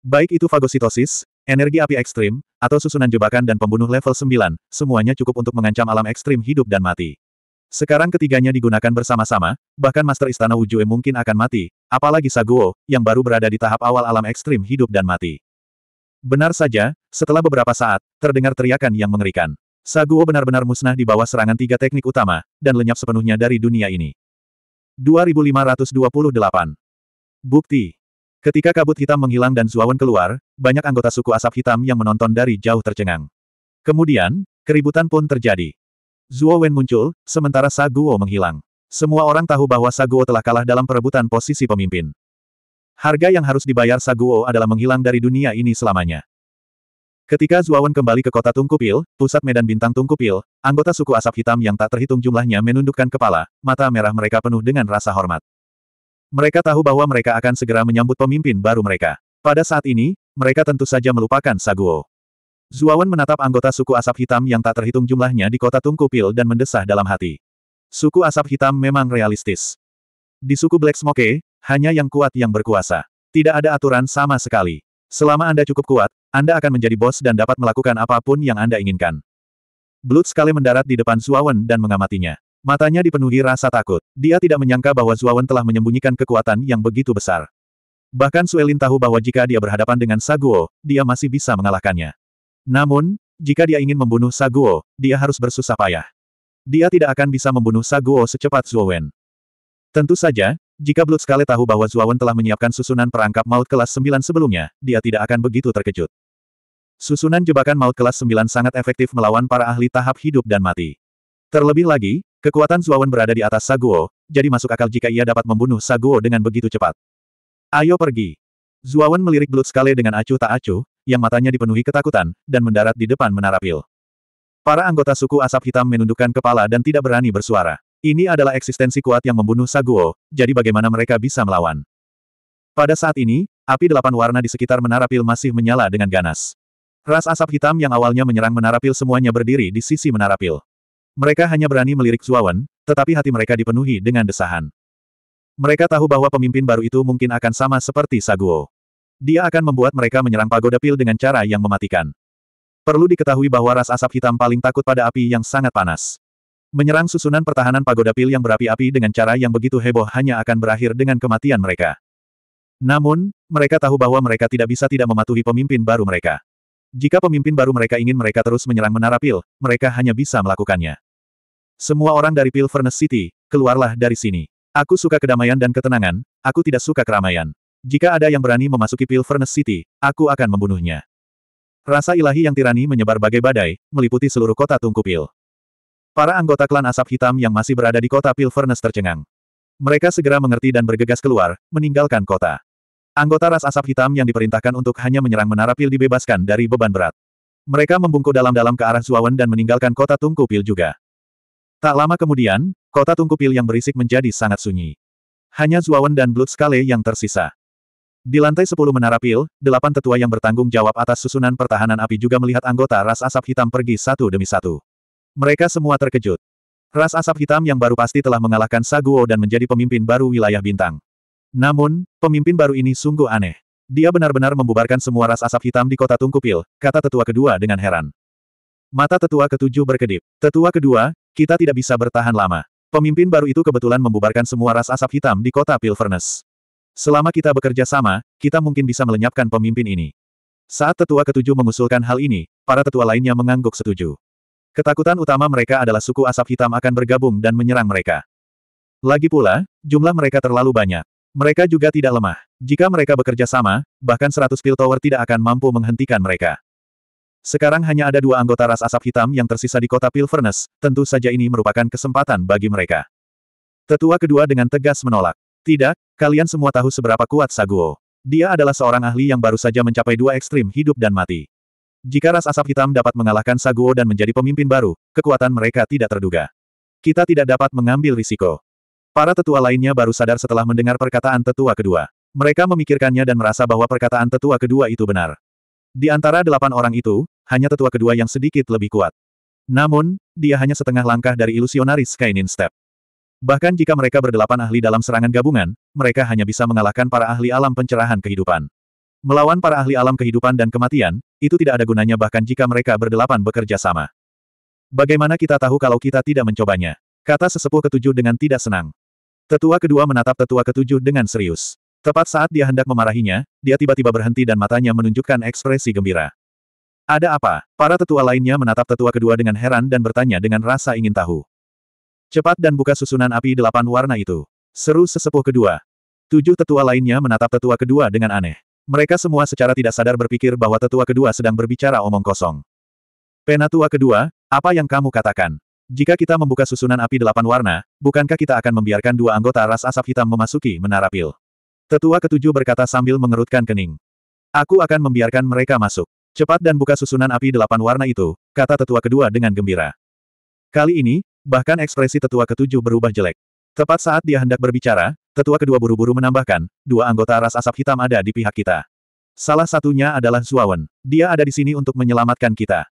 Baik itu fagositosis, energi api ekstrim, atau susunan jebakan dan pembunuh level 9, semuanya cukup untuk mengancam alam ekstrim hidup dan mati. Sekarang ketiganya digunakan bersama-sama, bahkan Master Istana Wujue mungkin akan mati, apalagi Saguo, yang baru berada di tahap awal alam ekstrim hidup dan mati. Benar saja, setelah beberapa saat, terdengar teriakan yang mengerikan. Saguo benar-benar musnah di bawah serangan tiga teknik utama, dan lenyap sepenuhnya dari dunia ini. 2528 Bukti Ketika kabut hitam menghilang dan Zuawan keluar, banyak anggota suku asap hitam yang menonton dari jauh tercengang. Kemudian, keributan pun terjadi. Zuo muncul, sementara Saguo menghilang. Semua orang tahu bahwa Saguo telah kalah dalam perebutan posisi pemimpin. Harga yang harus dibayar Saguo adalah menghilang dari dunia ini selamanya. Ketika Zuawan kembali ke kota Tungkupil, pusat medan bintang Tungkupil, anggota suku asap hitam yang tak terhitung jumlahnya menundukkan kepala, mata merah mereka penuh dengan rasa hormat. Mereka tahu bahwa mereka akan segera menyambut pemimpin baru mereka. Pada saat ini, mereka tentu saja melupakan Saguo. Zuawan menatap anggota suku asap hitam yang tak terhitung jumlahnya di kota Tungkupil dan mendesah dalam hati. Suku asap hitam memang realistis. Di suku Black Smoke, hanya yang kuat yang berkuasa. Tidak ada aturan sama sekali. Selama Anda cukup kuat, Anda akan menjadi bos dan dapat melakukan apapun yang Anda inginkan. Blood sekali mendarat di depan Zuawan dan mengamatinya. Matanya dipenuhi rasa takut. Dia tidak menyangka bahwa Zuawan telah menyembunyikan kekuatan yang begitu besar. Bahkan Suelin tahu bahwa jika dia berhadapan dengan Saguo, dia masih bisa mengalahkannya. Namun, jika dia ingin membunuh Saguo, dia harus bersusah payah. Dia tidak akan bisa membunuh Saguo secepat Zuowen. Tentu saja, jika Blood Skale tahu bahwa Zuawan telah menyiapkan susunan perangkap maut kelas 9 sebelumnya, dia tidak akan begitu terkejut. Susunan jebakan maut kelas 9 sangat efektif melawan para ahli tahap hidup dan mati. Terlebih lagi, kekuatan Zuawan berada di atas Saguo, jadi masuk akal jika ia dapat membunuh Saguo dengan begitu cepat. Ayo pergi. Zuawan melirik Blood Skale dengan acuh tak acuh, yang matanya dipenuhi ketakutan, dan mendarat di depan menara pil. Para anggota suku asap hitam menundukkan kepala dan tidak berani bersuara. Ini adalah eksistensi kuat yang membunuh Saguo, jadi bagaimana mereka bisa melawan? Pada saat ini, api delapan warna di sekitar menara pil masih menyala dengan ganas. Ras asap hitam yang awalnya menyerang menara pil semuanya berdiri di sisi menara pil. Mereka hanya berani melirik Zuawan, tetapi hati mereka dipenuhi dengan desahan. Mereka tahu bahwa pemimpin baru itu mungkin akan sama seperti Saguo. Dia akan membuat mereka menyerang pagoda pil dengan cara yang mematikan. Perlu diketahui bahwa ras asap hitam paling takut pada api yang sangat panas. Menyerang susunan pertahanan pagoda pil yang berapi-api dengan cara yang begitu heboh hanya akan berakhir dengan kematian mereka. Namun, mereka tahu bahwa mereka tidak bisa tidak mematuhi pemimpin baru mereka. Jika pemimpin baru mereka ingin mereka terus menyerang menara pil, mereka hanya bisa melakukannya. Semua orang dari Pil Furnace City, keluarlah dari sini. Aku suka kedamaian dan ketenangan, aku tidak suka keramaian. Jika ada yang berani memasuki Pil Furnace City, aku akan membunuhnya. Rasa ilahi yang tirani menyebar bagai badai, meliputi seluruh kota Tungku Pil. Para anggota klan asap hitam yang masih berada di kota Pilvernes tercengang. Mereka segera mengerti dan bergegas keluar, meninggalkan kota. Anggota ras asap hitam yang diperintahkan untuk hanya menyerang menara pil dibebaskan dari beban berat. Mereka membungkuk dalam-dalam ke arah Zuawan dan meninggalkan kota Tungku Pil juga. Tak lama kemudian, kota Tungku Pil yang berisik menjadi sangat sunyi. Hanya Zuawan dan Blood Skale yang tersisa. Di lantai 10 menara pil, delapan tetua yang bertanggung jawab atas susunan pertahanan api juga melihat anggota ras asap hitam pergi satu demi satu. Mereka semua terkejut. Ras asap hitam yang baru pasti telah mengalahkan Saguo dan menjadi pemimpin baru wilayah bintang. Namun, pemimpin baru ini sungguh aneh. Dia benar-benar membubarkan semua ras asap hitam di kota Tungkupil, kata tetua kedua dengan heran. Mata tetua ketujuh berkedip. Tetua kedua, kita tidak bisa bertahan lama. Pemimpin baru itu kebetulan membubarkan semua ras asap hitam di kota Pilvernes. Selama kita bekerja sama, kita mungkin bisa melenyapkan pemimpin ini. Saat tetua ketujuh mengusulkan hal ini, para tetua lainnya mengangguk setuju. Ketakutan utama mereka adalah suku asap hitam akan bergabung dan menyerang mereka. Lagi pula, jumlah mereka terlalu banyak. Mereka juga tidak lemah. Jika mereka bekerja sama, bahkan 100 tower tidak akan mampu menghentikan mereka. Sekarang hanya ada dua anggota ras asap hitam yang tersisa di kota Pilvernes, tentu saja ini merupakan kesempatan bagi mereka. Tetua kedua dengan tegas menolak. Tidak, kalian semua tahu seberapa kuat Saguo. Dia adalah seorang ahli yang baru saja mencapai dua ekstrim hidup dan mati. Jika ras asap hitam dapat mengalahkan Saguo dan menjadi pemimpin baru, kekuatan mereka tidak terduga. Kita tidak dapat mengambil risiko. Para tetua lainnya baru sadar setelah mendengar perkataan tetua kedua. Mereka memikirkannya dan merasa bahwa perkataan tetua kedua itu benar. Di antara delapan orang itu, hanya tetua kedua yang sedikit lebih kuat. Namun, dia hanya setengah langkah dari ilusionaris Kainin Step. Bahkan jika mereka berdelapan ahli dalam serangan gabungan, mereka hanya bisa mengalahkan para ahli alam pencerahan kehidupan. Melawan para ahli alam kehidupan dan kematian, itu tidak ada gunanya bahkan jika mereka berdelapan bekerja sama. Bagaimana kita tahu kalau kita tidak mencobanya? Kata sesepuh ketujuh dengan tidak senang. Tetua kedua menatap tetua ketujuh dengan serius. Tepat saat dia hendak memarahinya, dia tiba-tiba berhenti dan matanya menunjukkan ekspresi gembira. Ada apa? Para tetua lainnya menatap tetua kedua dengan heran dan bertanya dengan rasa ingin tahu. Cepat dan buka susunan api delapan warna itu. Seru sesepuh kedua. Tujuh tetua lainnya menatap tetua kedua dengan aneh. Mereka semua secara tidak sadar berpikir bahwa tetua kedua sedang berbicara omong kosong. Penatua kedua, apa yang kamu katakan? Jika kita membuka susunan api delapan warna, bukankah kita akan membiarkan dua anggota ras asap hitam memasuki menara pil? Tetua ketujuh berkata sambil mengerutkan kening. Aku akan membiarkan mereka masuk. Cepat dan buka susunan api delapan warna itu, kata tetua kedua dengan gembira. Kali ini, bahkan ekspresi tetua ketujuh berubah jelek. Tepat saat dia hendak berbicara, Tetua kedua buru-buru menambahkan, dua anggota ras asap hitam ada di pihak kita. Salah satunya adalah Zuawan. Dia ada di sini untuk menyelamatkan kita.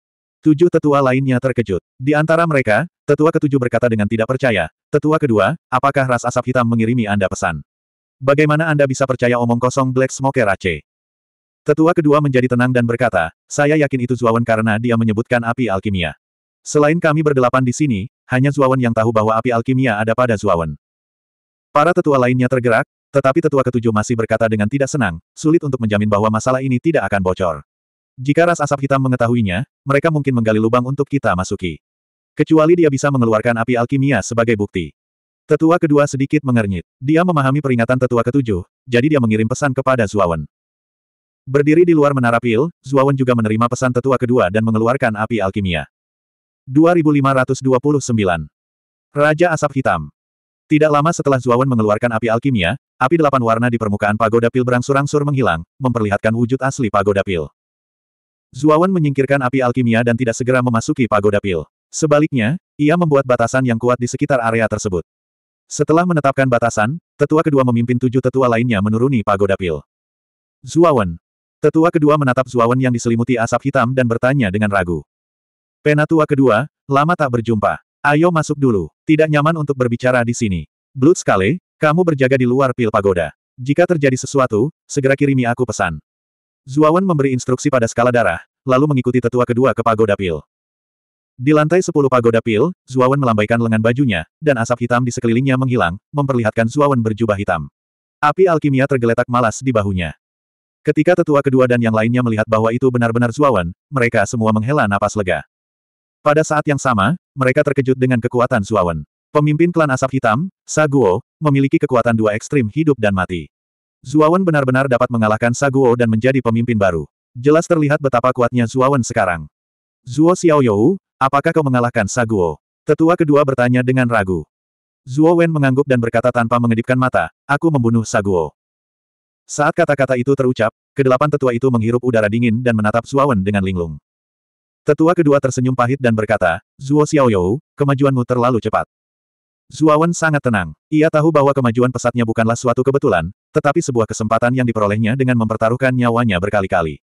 Tujuh tetua lainnya terkejut. Di antara mereka, tetua ketujuh berkata dengan tidak percaya, Tetua kedua, apakah ras asap hitam mengirimi Anda pesan? Bagaimana Anda bisa percaya omong kosong Black Smoker Ace? Tetua kedua menjadi tenang dan berkata, saya yakin itu Zuawan karena dia menyebutkan api alkimia. Selain kami berdelapan di sini, hanya Zuawan yang tahu bahwa api alkimia ada pada Zuawan. Para tetua lainnya tergerak, tetapi tetua ketujuh masih berkata dengan tidak senang, sulit untuk menjamin bahwa masalah ini tidak akan bocor. Jika ras asap hitam mengetahuinya, mereka mungkin menggali lubang untuk kita masuki. Kecuali dia bisa mengeluarkan api alkimia sebagai bukti. Tetua kedua sedikit mengernyit. Dia memahami peringatan tetua ketujuh, jadi dia mengirim pesan kepada Zuawan. Berdiri di luar menara pil, Zuawan juga menerima pesan tetua kedua dan mengeluarkan api alkimia. 2529 Raja Asap Hitam tidak lama setelah Zuawan mengeluarkan api alkimia, api delapan warna di permukaan pagoda pil berangsur-angsur menghilang, memperlihatkan wujud asli pagoda pil. Zuawan menyingkirkan api alkimia dan tidak segera memasuki pagoda pil. Sebaliknya, ia membuat batasan yang kuat di sekitar area tersebut. Setelah menetapkan batasan, tetua kedua memimpin tujuh tetua lainnya menuruni pagoda pil. Zuawan. Tetua kedua menatap Zuawan yang diselimuti asap hitam dan bertanya dengan ragu. Penatua kedua, lama tak berjumpa. Ayo masuk dulu. Tidak nyaman untuk berbicara di sini. Blood sekali, kamu berjaga di luar pil pagoda. Jika terjadi sesuatu, segera kirimi aku pesan. Zuawan memberi instruksi pada skala darah, lalu mengikuti tetua kedua ke pagoda pil. Di lantai sepuluh pagoda pil, Zuawan melambaikan lengan bajunya, dan asap hitam di sekelilingnya menghilang, memperlihatkan Zuawan berjubah hitam. Api alkimia tergeletak malas di bahunya. Ketika tetua kedua dan yang lainnya melihat bahwa itu benar-benar Zuawan, mereka semua menghela napas lega. Pada saat yang sama, mereka terkejut dengan kekuatan Suawen. Pemimpin klan asap hitam, Saguo, memiliki kekuatan dua ekstrim hidup dan mati. Zuawan benar-benar dapat mengalahkan Saguo dan menjadi pemimpin baru. Jelas terlihat betapa kuatnya Zuawan sekarang. Zuo Xiaoyou, apakah kau mengalahkan Saguo? Tetua kedua bertanya dengan ragu. Zuo Wen mengangguk dan berkata tanpa mengedipkan mata, aku membunuh Saguo. Saat kata-kata itu terucap, kedelapan tetua itu menghirup udara dingin dan menatap Zuawan dengan linglung. Tetua kedua tersenyum pahit dan berkata, Zuo Xiaoyou, kemajuanmu terlalu cepat. Zuawan sangat tenang. Ia tahu bahwa kemajuan pesatnya bukanlah suatu kebetulan, tetapi sebuah kesempatan yang diperolehnya dengan mempertaruhkan nyawanya berkali-kali.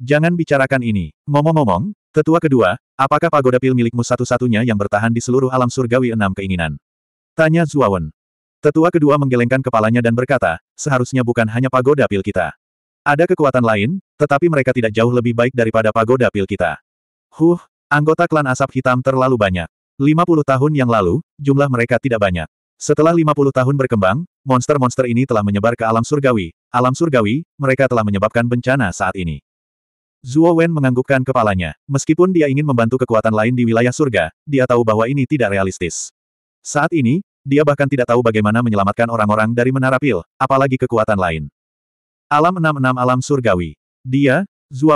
Jangan bicarakan ini. Ngomong-ngomong, tetua kedua, apakah pagoda pil milikmu satu-satunya yang bertahan di seluruh alam surgawi enam keinginan? Tanya Zuawan. Tetua kedua menggelengkan kepalanya dan berkata, seharusnya bukan hanya pagoda pil kita. Ada kekuatan lain, tetapi mereka tidak jauh lebih baik daripada pagoda pil kita. Huh, anggota klan asap hitam terlalu banyak. 50 tahun yang lalu, jumlah mereka tidak banyak. Setelah 50 tahun berkembang, monster-monster ini telah menyebar ke alam surgawi. Alam surgawi, mereka telah menyebabkan bencana saat ini. Zuo Wen menganggukkan kepalanya. Meskipun dia ingin membantu kekuatan lain di wilayah surga, dia tahu bahwa ini tidak realistis. Saat ini, dia bahkan tidak tahu bagaimana menyelamatkan orang-orang dari menara pil, apalagi kekuatan lain. Alam 66 Alam Surgawi. Dia,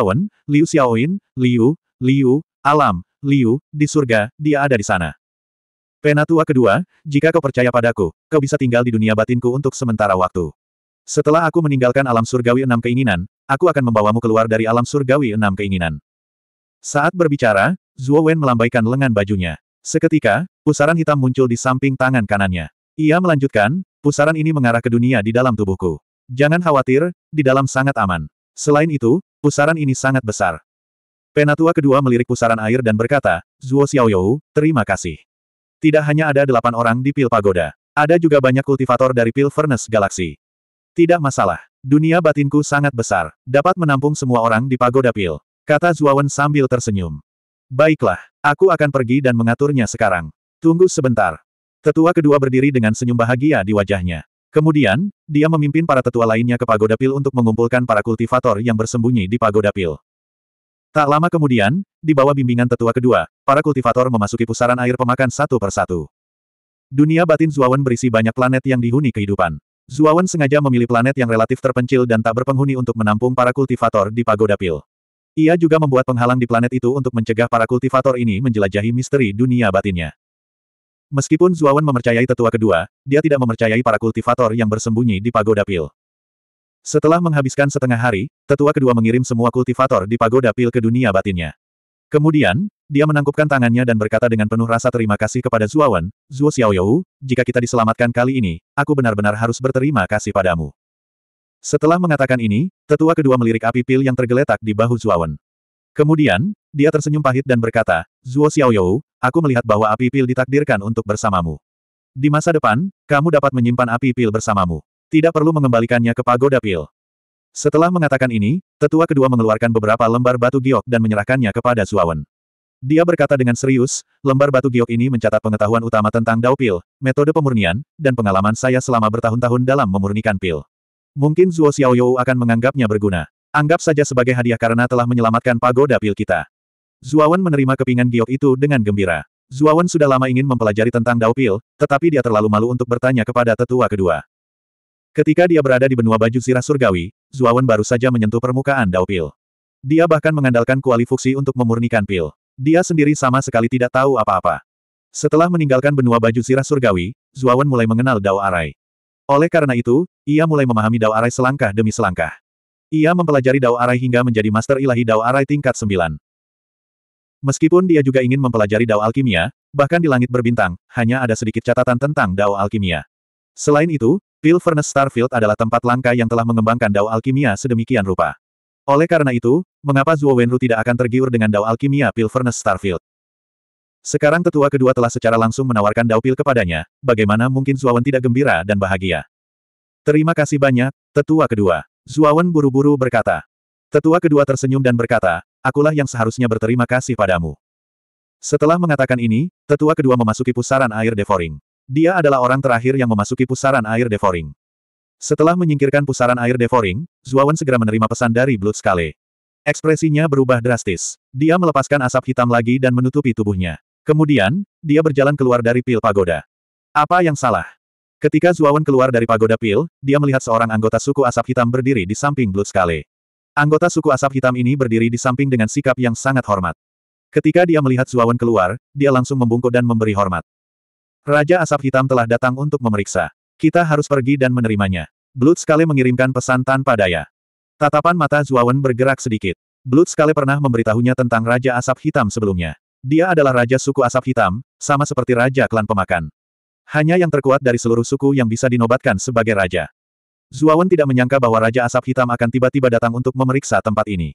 Wen, Liu Xiaoin, Liu, Liu, alam, Liu, di surga, dia ada di sana. Penatua kedua, jika kau percaya padaku, kau bisa tinggal di dunia batinku untuk sementara waktu. Setelah aku meninggalkan alam surgawi enam keinginan, aku akan membawamu keluar dari alam surgawi enam keinginan. Saat berbicara, Zhuo Wen melambaikan lengan bajunya. Seketika, pusaran hitam muncul di samping tangan kanannya. Ia melanjutkan, pusaran ini mengarah ke dunia di dalam tubuhku. Jangan khawatir, di dalam sangat aman. Selain itu, pusaran ini sangat besar. Penatua kedua melirik pusaran air dan berkata, Zuo Xiaoyou, terima kasih. Tidak hanya ada delapan orang di Pil Pagoda. Ada juga banyak kultivator dari Pil Furnace Galaxy. Tidak masalah. Dunia batinku sangat besar. Dapat menampung semua orang di Pagoda Pil. Kata Zuo Wen sambil tersenyum. Baiklah, aku akan pergi dan mengaturnya sekarang. Tunggu sebentar. Tetua kedua berdiri dengan senyum bahagia di wajahnya. Kemudian, dia memimpin para tetua lainnya ke Pagoda Pil untuk mengumpulkan para kultivator yang bersembunyi di Pagoda Pil. Tak lama kemudian, di bawah bimbingan tetua kedua, para kultivator memasuki pusaran air pemakan satu persatu. Dunia batin Zuawan berisi banyak planet yang dihuni kehidupan. Zuawan sengaja memilih planet yang relatif terpencil dan tak berpenghuni untuk menampung para kultivator di Pagoda Pil. Ia juga membuat penghalang di planet itu untuk mencegah para kultivator ini menjelajahi misteri dunia batinnya. Meskipun Zuawan memercayai tetua kedua, dia tidak memercayai para kultivator yang bersembunyi di Pagoda Pil. Setelah menghabiskan setengah hari, tetua kedua mengirim semua kultivator di pagoda pil ke dunia batinnya. Kemudian, dia menangkupkan tangannya dan berkata dengan penuh rasa terima kasih kepada Zuawan, Zuo Xiaoyou, jika kita diselamatkan kali ini, aku benar-benar harus berterima kasih padamu. Setelah mengatakan ini, tetua kedua melirik api pil yang tergeletak di bahu Zuawan. Kemudian, dia tersenyum pahit dan berkata, Zuo Xiaoyou, aku melihat bahwa api pil ditakdirkan untuk bersamamu. Di masa depan, kamu dapat menyimpan api pil bersamamu. Tidak perlu mengembalikannya ke pagoda pil. Setelah mengatakan ini, tetua kedua mengeluarkan beberapa lembar batu giok dan menyerahkannya kepada Zuawan. Dia berkata dengan serius, lembar batu giok ini mencatat pengetahuan utama tentang dao pil, metode pemurnian, dan pengalaman saya selama bertahun-tahun dalam memurnikan pil. Mungkin Zuo Xiaoyou akan menganggapnya berguna. Anggap saja sebagai hadiah karena telah menyelamatkan pagoda pil kita. Zuawan menerima kepingan giok itu dengan gembira. Zuawan sudah lama ingin mempelajari tentang dao pil, tetapi dia terlalu malu untuk bertanya kepada tetua kedua. Ketika dia berada di benua baju sirah surgawi, Zuawan baru saja menyentuh permukaan Dao Pil. Dia bahkan mengandalkan kualifikasi untuk memurnikan pil. Dia sendiri sama sekali tidak tahu apa-apa. Setelah meninggalkan benua baju sirah surgawi, Zuawan mulai mengenal Dao Arai. Oleh karena itu, ia mulai memahami Dao Arai selangkah demi selangkah. Ia mempelajari Dao Arai hingga menjadi Master Ilahi Dao Arai tingkat 9. Meskipun dia juga ingin mempelajari Dao Alkimia, bahkan di langit berbintang, hanya ada sedikit catatan tentang Dao Alkimia. Selain itu, Pil Furnace Starfield adalah tempat langka yang telah mengembangkan dao alkimia sedemikian rupa. Oleh karena itu, mengapa Zuo Wenru tidak akan tergiur dengan dao alkimia Pil Furnace Starfield? Sekarang tetua kedua telah secara langsung menawarkan dao pil kepadanya, bagaimana mungkin Zuawan tidak gembira dan bahagia? Terima kasih banyak, tetua kedua. Zuawan buru-buru berkata. Tetua kedua tersenyum dan berkata, akulah yang seharusnya berterima kasih padamu. Setelah mengatakan ini, tetua kedua memasuki pusaran air devouring. Dia adalah orang terakhir yang memasuki pusaran air devouring. Setelah menyingkirkan pusaran air devouring, Zuawan segera menerima pesan dari Blood Scale. Ekspresinya berubah drastis. Dia melepaskan asap hitam lagi dan menutupi tubuhnya. Kemudian, dia berjalan keluar dari pil pagoda. Apa yang salah? Ketika Zuawan keluar dari pagoda pil, dia melihat seorang anggota suku asap hitam berdiri di samping Blood Scale. Anggota suku asap hitam ini berdiri di samping dengan sikap yang sangat hormat. Ketika dia melihat Zuawan keluar, dia langsung membungkuk dan memberi hormat. Raja Asap Hitam telah datang untuk memeriksa. Kita harus pergi dan menerimanya. Blood sekali mengirimkan pesan tanpa daya. Tatapan mata Zuawan bergerak sedikit. Blood sekali pernah memberitahunya tentang Raja Asap Hitam sebelumnya. Dia adalah Raja Suku Asap Hitam, sama seperti Raja Klan Pemakan. Hanya yang terkuat dari seluruh suku yang bisa dinobatkan sebagai raja. Zuawan tidak menyangka bahwa Raja Asap Hitam akan tiba-tiba datang untuk memeriksa tempat ini.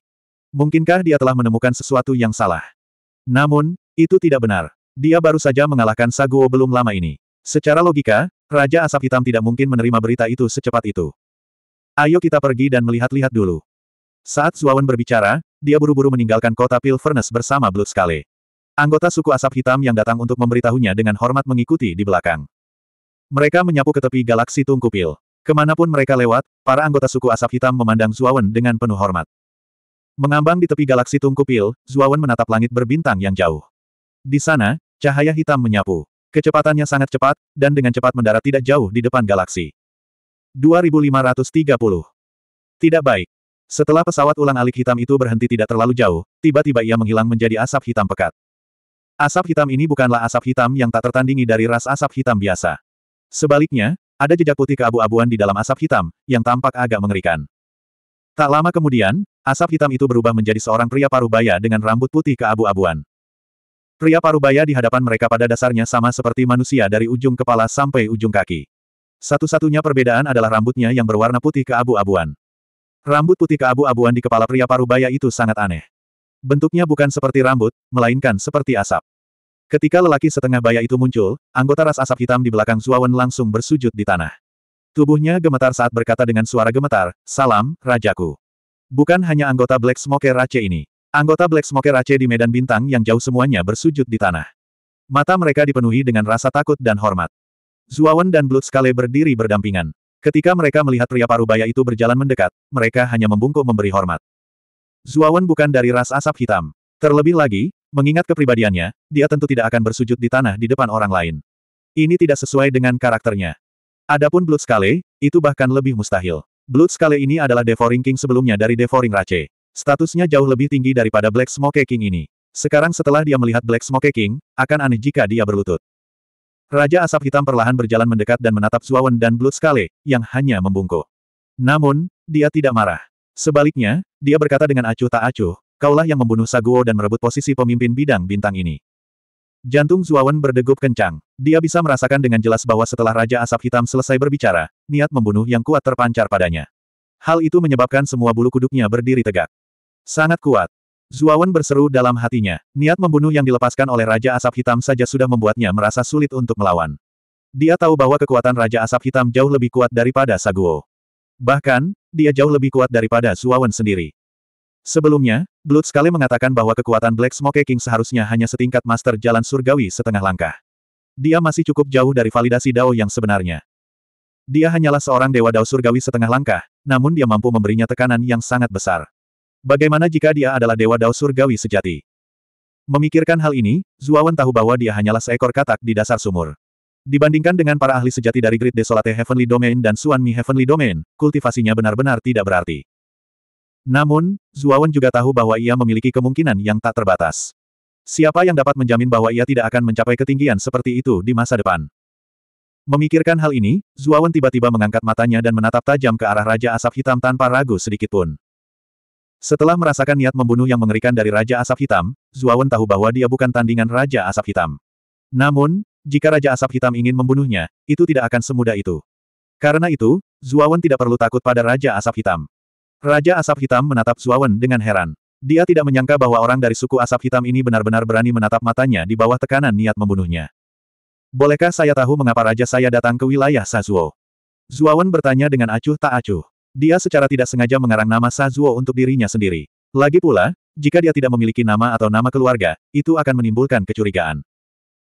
Mungkinkah dia telah menemukan sesuatu yang salah? Namun, itu tidak benar. Dia baru saja mengalahkan Saguo belum lama ini. Secara logika, Raja Asap Hitam tidak mungkin menerima berita itu secepat itu. Ayo kita pergi dan melihat-lihat dulu. Saat Zuawan berbicara, dia buru-buru meninggalkan kota Pil Furnace bersama Skale. Anggota suku Asap Hitam yang datang untuk memberitahunya dengan hormat mengikuti di belakang. Mereka menyapu ke tepi galaksi Tungkupil. Kemanapun mereka lewat, para anggota suku Asap Hitam memandang Zuawan dengan penuh hormat. Mengambang di tepi galaksi Tungkupil, Zuawan menatap langit berbintang yang jauh. Di sana, cahaya hitam menyapu. Kecepatannya sangat cepat, dan dengan cepat mendarat tidak jauh di depan galaksi. 2530. Tidak baik. Setelah pesawat ulang alik hitam itu berhenti tidak terlalu jauh, tiba-tiba ia menghilang menjadi asap hitam pekat. Asap hitam ini bukanlah asap hitam yang tak tertandingi dari ras asap hitam biasa. Sebaliknya, ada jejak putih keabu-abuan di dalam asap hitam, yang tampak agak mengerikan. Tak lama kemudian, asap hitam itu berubah menjadi seorang pria paruh baya dengan rambut putih keabu-abuan. Pria parubaya di hadapan mereka pada dasarnya sama seperti manusia dari ujung kepala sampai ujung kaki. Satu-satunya perbedaan adalah rambutnya yang berwarna putih keabu-abuan. Rambut putih keabu-abuan di kepala pria parubaya itu sangat aneh. Bentuknya bukan seperti rambut, melainkan seperti asap. Ketika lelaki setengah baya itu muncul, anggota ras asap hitam di belakang Zuawan langsung bersujud di tanah. Tubuhnya gemetar saat berkata dengan suara gemetar, Salam, Rajaku. Bukan hanya anggota Black Smoke Race ini. Anggota Black Smoker Aceh di Medan Bintang yang jauh semuanya bersujud di tanah. Mata mereka dipenuhi dengan rasa takut dan hormat. Zuawan dan Blood Skale berdiri berdampingan. Ketika mereka melihat pria parubaya itu berjalan mendekat, mereka hanya membungkuk memberi hormat. Zuawan bukan dari ras asap hitam. Terlebih lagi, mengingat kepribadiannya, dia tentu tidak akan bersujud di tanah di depan orang lain. Ini tidak sesuai dengan karakternya. Adapun Blood Skale, itu bahkan lebih mustahil. Blood Skale ini adalah Devouring King sebelumnya dari Devouring Rache. Statusnya jauh lebih tinggi daripada Black Smoke King ini. Sekarang setelah dia melihat Black Smoke King, akan aneh jika dia berlutut. Raja Asap Hitam perlahan berjalan mendekat dan menatap Zuawan dan Blood Skale, yang hanya membungkuk. Namun, dia tidak marah. Sebaliknya, dia berkata dengan acuh tak acuh, kaulah yang membunuh Saguo dan merebut posisi pemimpin bidang bintang ini. Jantung Zuawan berdegup kencang. Dia bisa merasakan dengan jelas bahwa setelah Raja Asap Hitam selesai berbicara, niat membunuh yang kuat terpancar padanya. Hal itu menyebabkan semua bulu kuduknya berdiri tegak. Sangat kuat. Zuawan berseru dalam hatinya. Niat membunuh yang dilepaskan oleh Raja Asap Hitam saja sudah membuatnya merasa sulit untuk melawan. Dia tahu bahwa kekuatan Raja Asap Hitam jauh lebih kuat daripada Saguo. Bahkan, dia jauh lebih kuat daripada Zuawan sendiri. Sebelumnya, Blood sekali mengatakan bahwa kekuatan Black Smoke King seharusnya hanya setingkat master jalan surgawi setengah langkah. Dia masih cukup jauh dari validasi Dao yang sebenarnya. Dia hanyalah seorang dewa Dao surgawi setengah langkah, namun dia mampu memberinya tekanan yang sangat besar. Bagaimana jika dia adalah Dewa Dao Surgawi sejati? Memikirkan hal ini, Zuawan tahu bahwa dia hanyalah seekor katak di dasar sumur. Dibandingkan dengan para ahli sejati dari Great Desolate Heavenly Domain dan Suan Mi Heavenly Domain, kultivasinya benar-benar tidak berarti. Namun, Zuawan juga tahu bahwa ia memiliki kemungkinan yang tak terbatas. Siapa yang dapat menjamin bahwa ia tidak akan mencapai ketinggian seperti itu di masa depan? Memikirkan hal ini, Zuawan tiba-tiba mengangkat matanya dan menatap tajam ke arah Raja Asap Hitam tanpa ragu sedikitpun. Setelah merasakan niat membunuh yang mengerikan dari Raja Asap Hitam, Zuawan tahu bahwa dia bukan tandingan Raja Asap Hitam. Namun, jika Raja Asap Hitam ingin membunuhnya, itu tidak akan semudah itu. Karena itu, Zuawan tidak perlu takut pada Raja Asap Hitam. Raja Asap Hitam menatap Zuawan dengan heran. Dia tidak menyangka bahwa orang dari suku Asap Hitam ini benar-benar berani menatap matanya di bawah tekanan niat membunuhnya. Bolehkah saya tahu mengapa raja saya datang ke wilayah Sazuo? Zuawan bertanya dengan acuh tak acuh. Dia secara tidak sengaja mengarang nama Sazuo untuk dirinya sendiri. Lagi pula, jika dia tidak memiliki nama atau nama keluarga, itu akan menimbulkan kecurigaan.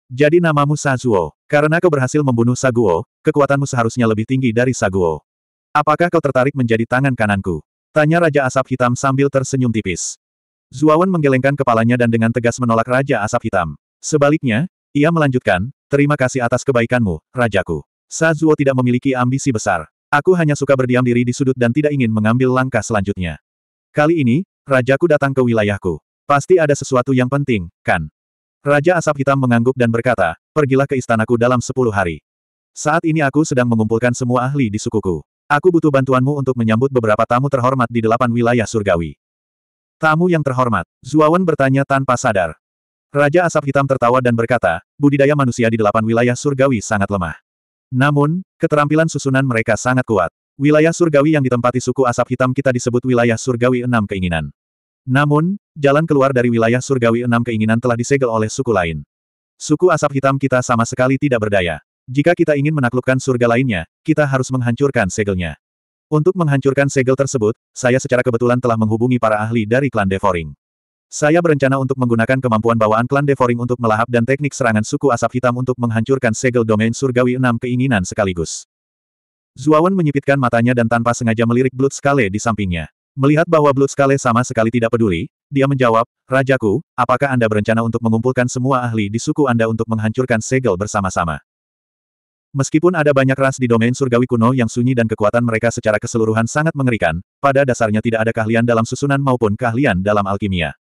Jadi namamu Sazuo. Karena kau berhasil membunuh Saguo, kekuatanmu seharusnya lebih tinggi dari Saguo. Apakah kau tertarik menjadi tangan kananku? Tanya Raja Asap Hitam sambil tersenyum tipis. Zuawan menggelengkan kepalanya dan dengan tegas menolak Raja Asap Hitam. Sebaliknya, ia melanjutkan, terima kasih atas kebaikanmu, Rajaku. Sazuo tidak memiliki ambisi besar. Aku hanya suka berdiam diri di sudut dan tidak ingin mengambil langkah selanjutnya. Kali ini, rajaku datang ke wilayahku. Pasti ada sesuatu yang penting, kan? Raja Asap Hitam mengangguk dan berkata, pergilah ke istanaku dalam sepuluh hari. Saat ini aku sedang mengumpulkan semua ahli di sukuku. Aku butuh bantuanmu untuk menyambut beberapa tamu terhormat di delapan wilayah surgawi. Tamu yang terhormat, Zuawan bertanya tanpa sadar. Raja Asap Hitam tertawa dan berkata, budidaya manusia di delapan wilayah surgawi sangat lemah. Namun, keterampilan susunan mereka sangat kuat. Wilayah surgawi yang ditempati suku asap hitam kita disebut wilayah surgawi enam keinginan. Namun, jalan keluar dari wilayah surgawi enam keinginan telah disegel oleh suku lain. Suku asap hitam kita sama sekali tidak berdaya. Jika kita ingin menaklukkan surga lainnya, kita harus menghancurkan segelnya. Untuk menghancurkan segel tersebut, saya secara kebetulan telah menghubungi para ahli dari klan Devoring. Saya berencana untuk menggunakan kemampuan bawaan klan Devoring untuk melahap dan teknik serangan suku asap hitam untuk menghancurkan segel domain surgawi enam keinginan sekaligus. Zuawan menyipitkan matanya dan tanpa sengaja melirik Blood Skale di sampingnya. Melihat bahwa Blood Skale sama sekali tidak peduli, dia menjawab, Rajaku, apakah Anda berencana untuk mengumpulkan semua ahli di suku Anda untuk menghancurkan segel bersama-sama? Meskipun ada banyak ras di domain surgawi kuno yang sunyi dan kekuatan mereka secara keseluruhan sangat mengerikan, pada dasarnya tidak ada keahlian dalam susunan maupun keahlian dalam alkimia.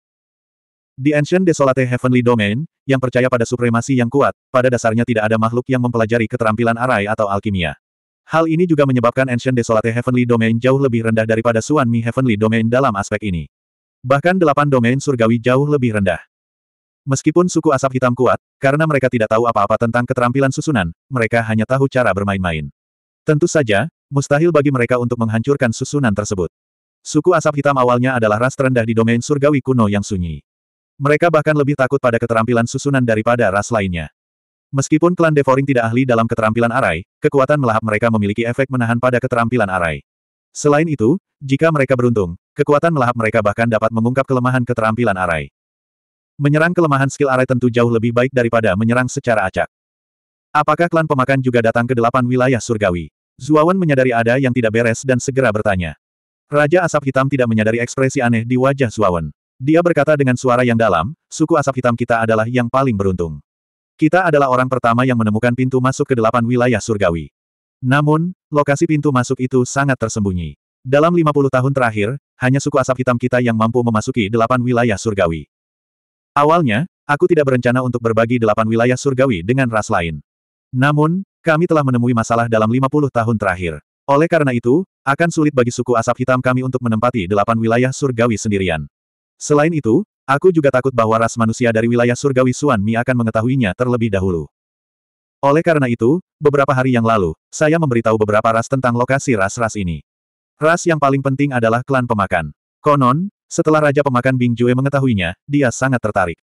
Di Ancient Desolate Heavenly Domain, yang percaya pada supremasi yang kuat, pada dasarnya tidak ada makhluk yang mempelajari keterampilan arai atau alkimia. Hal ini juga menyebabkan Ancient Desolate Heavenly Domain jauh lebih rendah daripada Suan Mi Heavenly Domain dalam aspek ini. Bahkan delapan domain surgawi jauh lebih rendah. Meskipun suku asap hitam kuat, karena mereka tidak tahu apa-apa tentang keterampilan susunan, mereka hanya tahu cara bermain-main. Tentu saja, mustahil bagi mereka untuk menghancurkan susunan tersebut. Suku asap hitam awalnya adalah ras terendah di domain surgawi kuno yang sunyi. Mereka bahkan lebih takut pada keterampilan susunan daripada ras lainnya. Meskipun klan Devoring tidak ahli dalam keterampilan arai, kekuatan melahap mereka memiliki efek menahan pada keterampilan arai. Selain itu, jika mereka beruntung, kekuatan melahap mereka bahkan dapat mengungkap kelemahan keterampilan arai. Menyerang kelemahan skill arai tentu jauh lebih baik daripada menyerang secara acak. Apakah klan pemakan juga datang ke delapan wilayah surgawi? Zuawan menyadari ada yang tidak beres dan segera bertanya. Raja Asap Hitam tidak menyadari ekspresi aneh di wajah Zuawan. Dia berkata dengan suara yang dalam, suku asap hitam kita adalah yang paling beruntung. Kita adalah orang pertama yang menemukan pintu masuk ke delapan wilayah surgawi. Namun, lokasi pintu masuk itu sangat tersembunyi. Dalam 50 tahun terakhir, hanya suku asap hitam kita yang mampu memasuki delapan wilayah surgawi. Awalnya, aku tidak berencana untuk berbagi delapan wilayah surgawi dengan ras lain. Namun, kami telah menemui masalah dalam 50 tahun terakhir. Oleh karena itu, akan sulit bagi suku asap hitam kami untuk menempati delapan wilayah surgawi sendirian. Selain itu, aku juga takut bahwa ras manusia dari wilayah surgawi Suan Mi akan mengetahuinya terlebih dahulu. Oleh karena itu, beberapa hari yang lalu, saya memberitahu beberapa ras tentang lokasi ras-ras ini. Ras yang paling penting adalah klan pemakan. Konon, setelah Raja Pemakan Bing Jue mengetahuinya, dia sangat tertarik.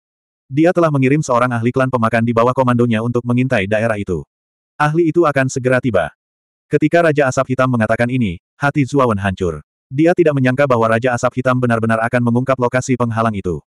Dia telah mengirim seorang ahli klan pemakan di bawah komandonya untuk mengintai daerah itu. Ahli itu akan segera tiba. Ketika Raja Asap Hitam mengatakan ini, hati Zuawan hancur. Dia tidak menyangka bahwa Raja Asap Hitam benar-benar akan mengungkap lokasi penghalang itu.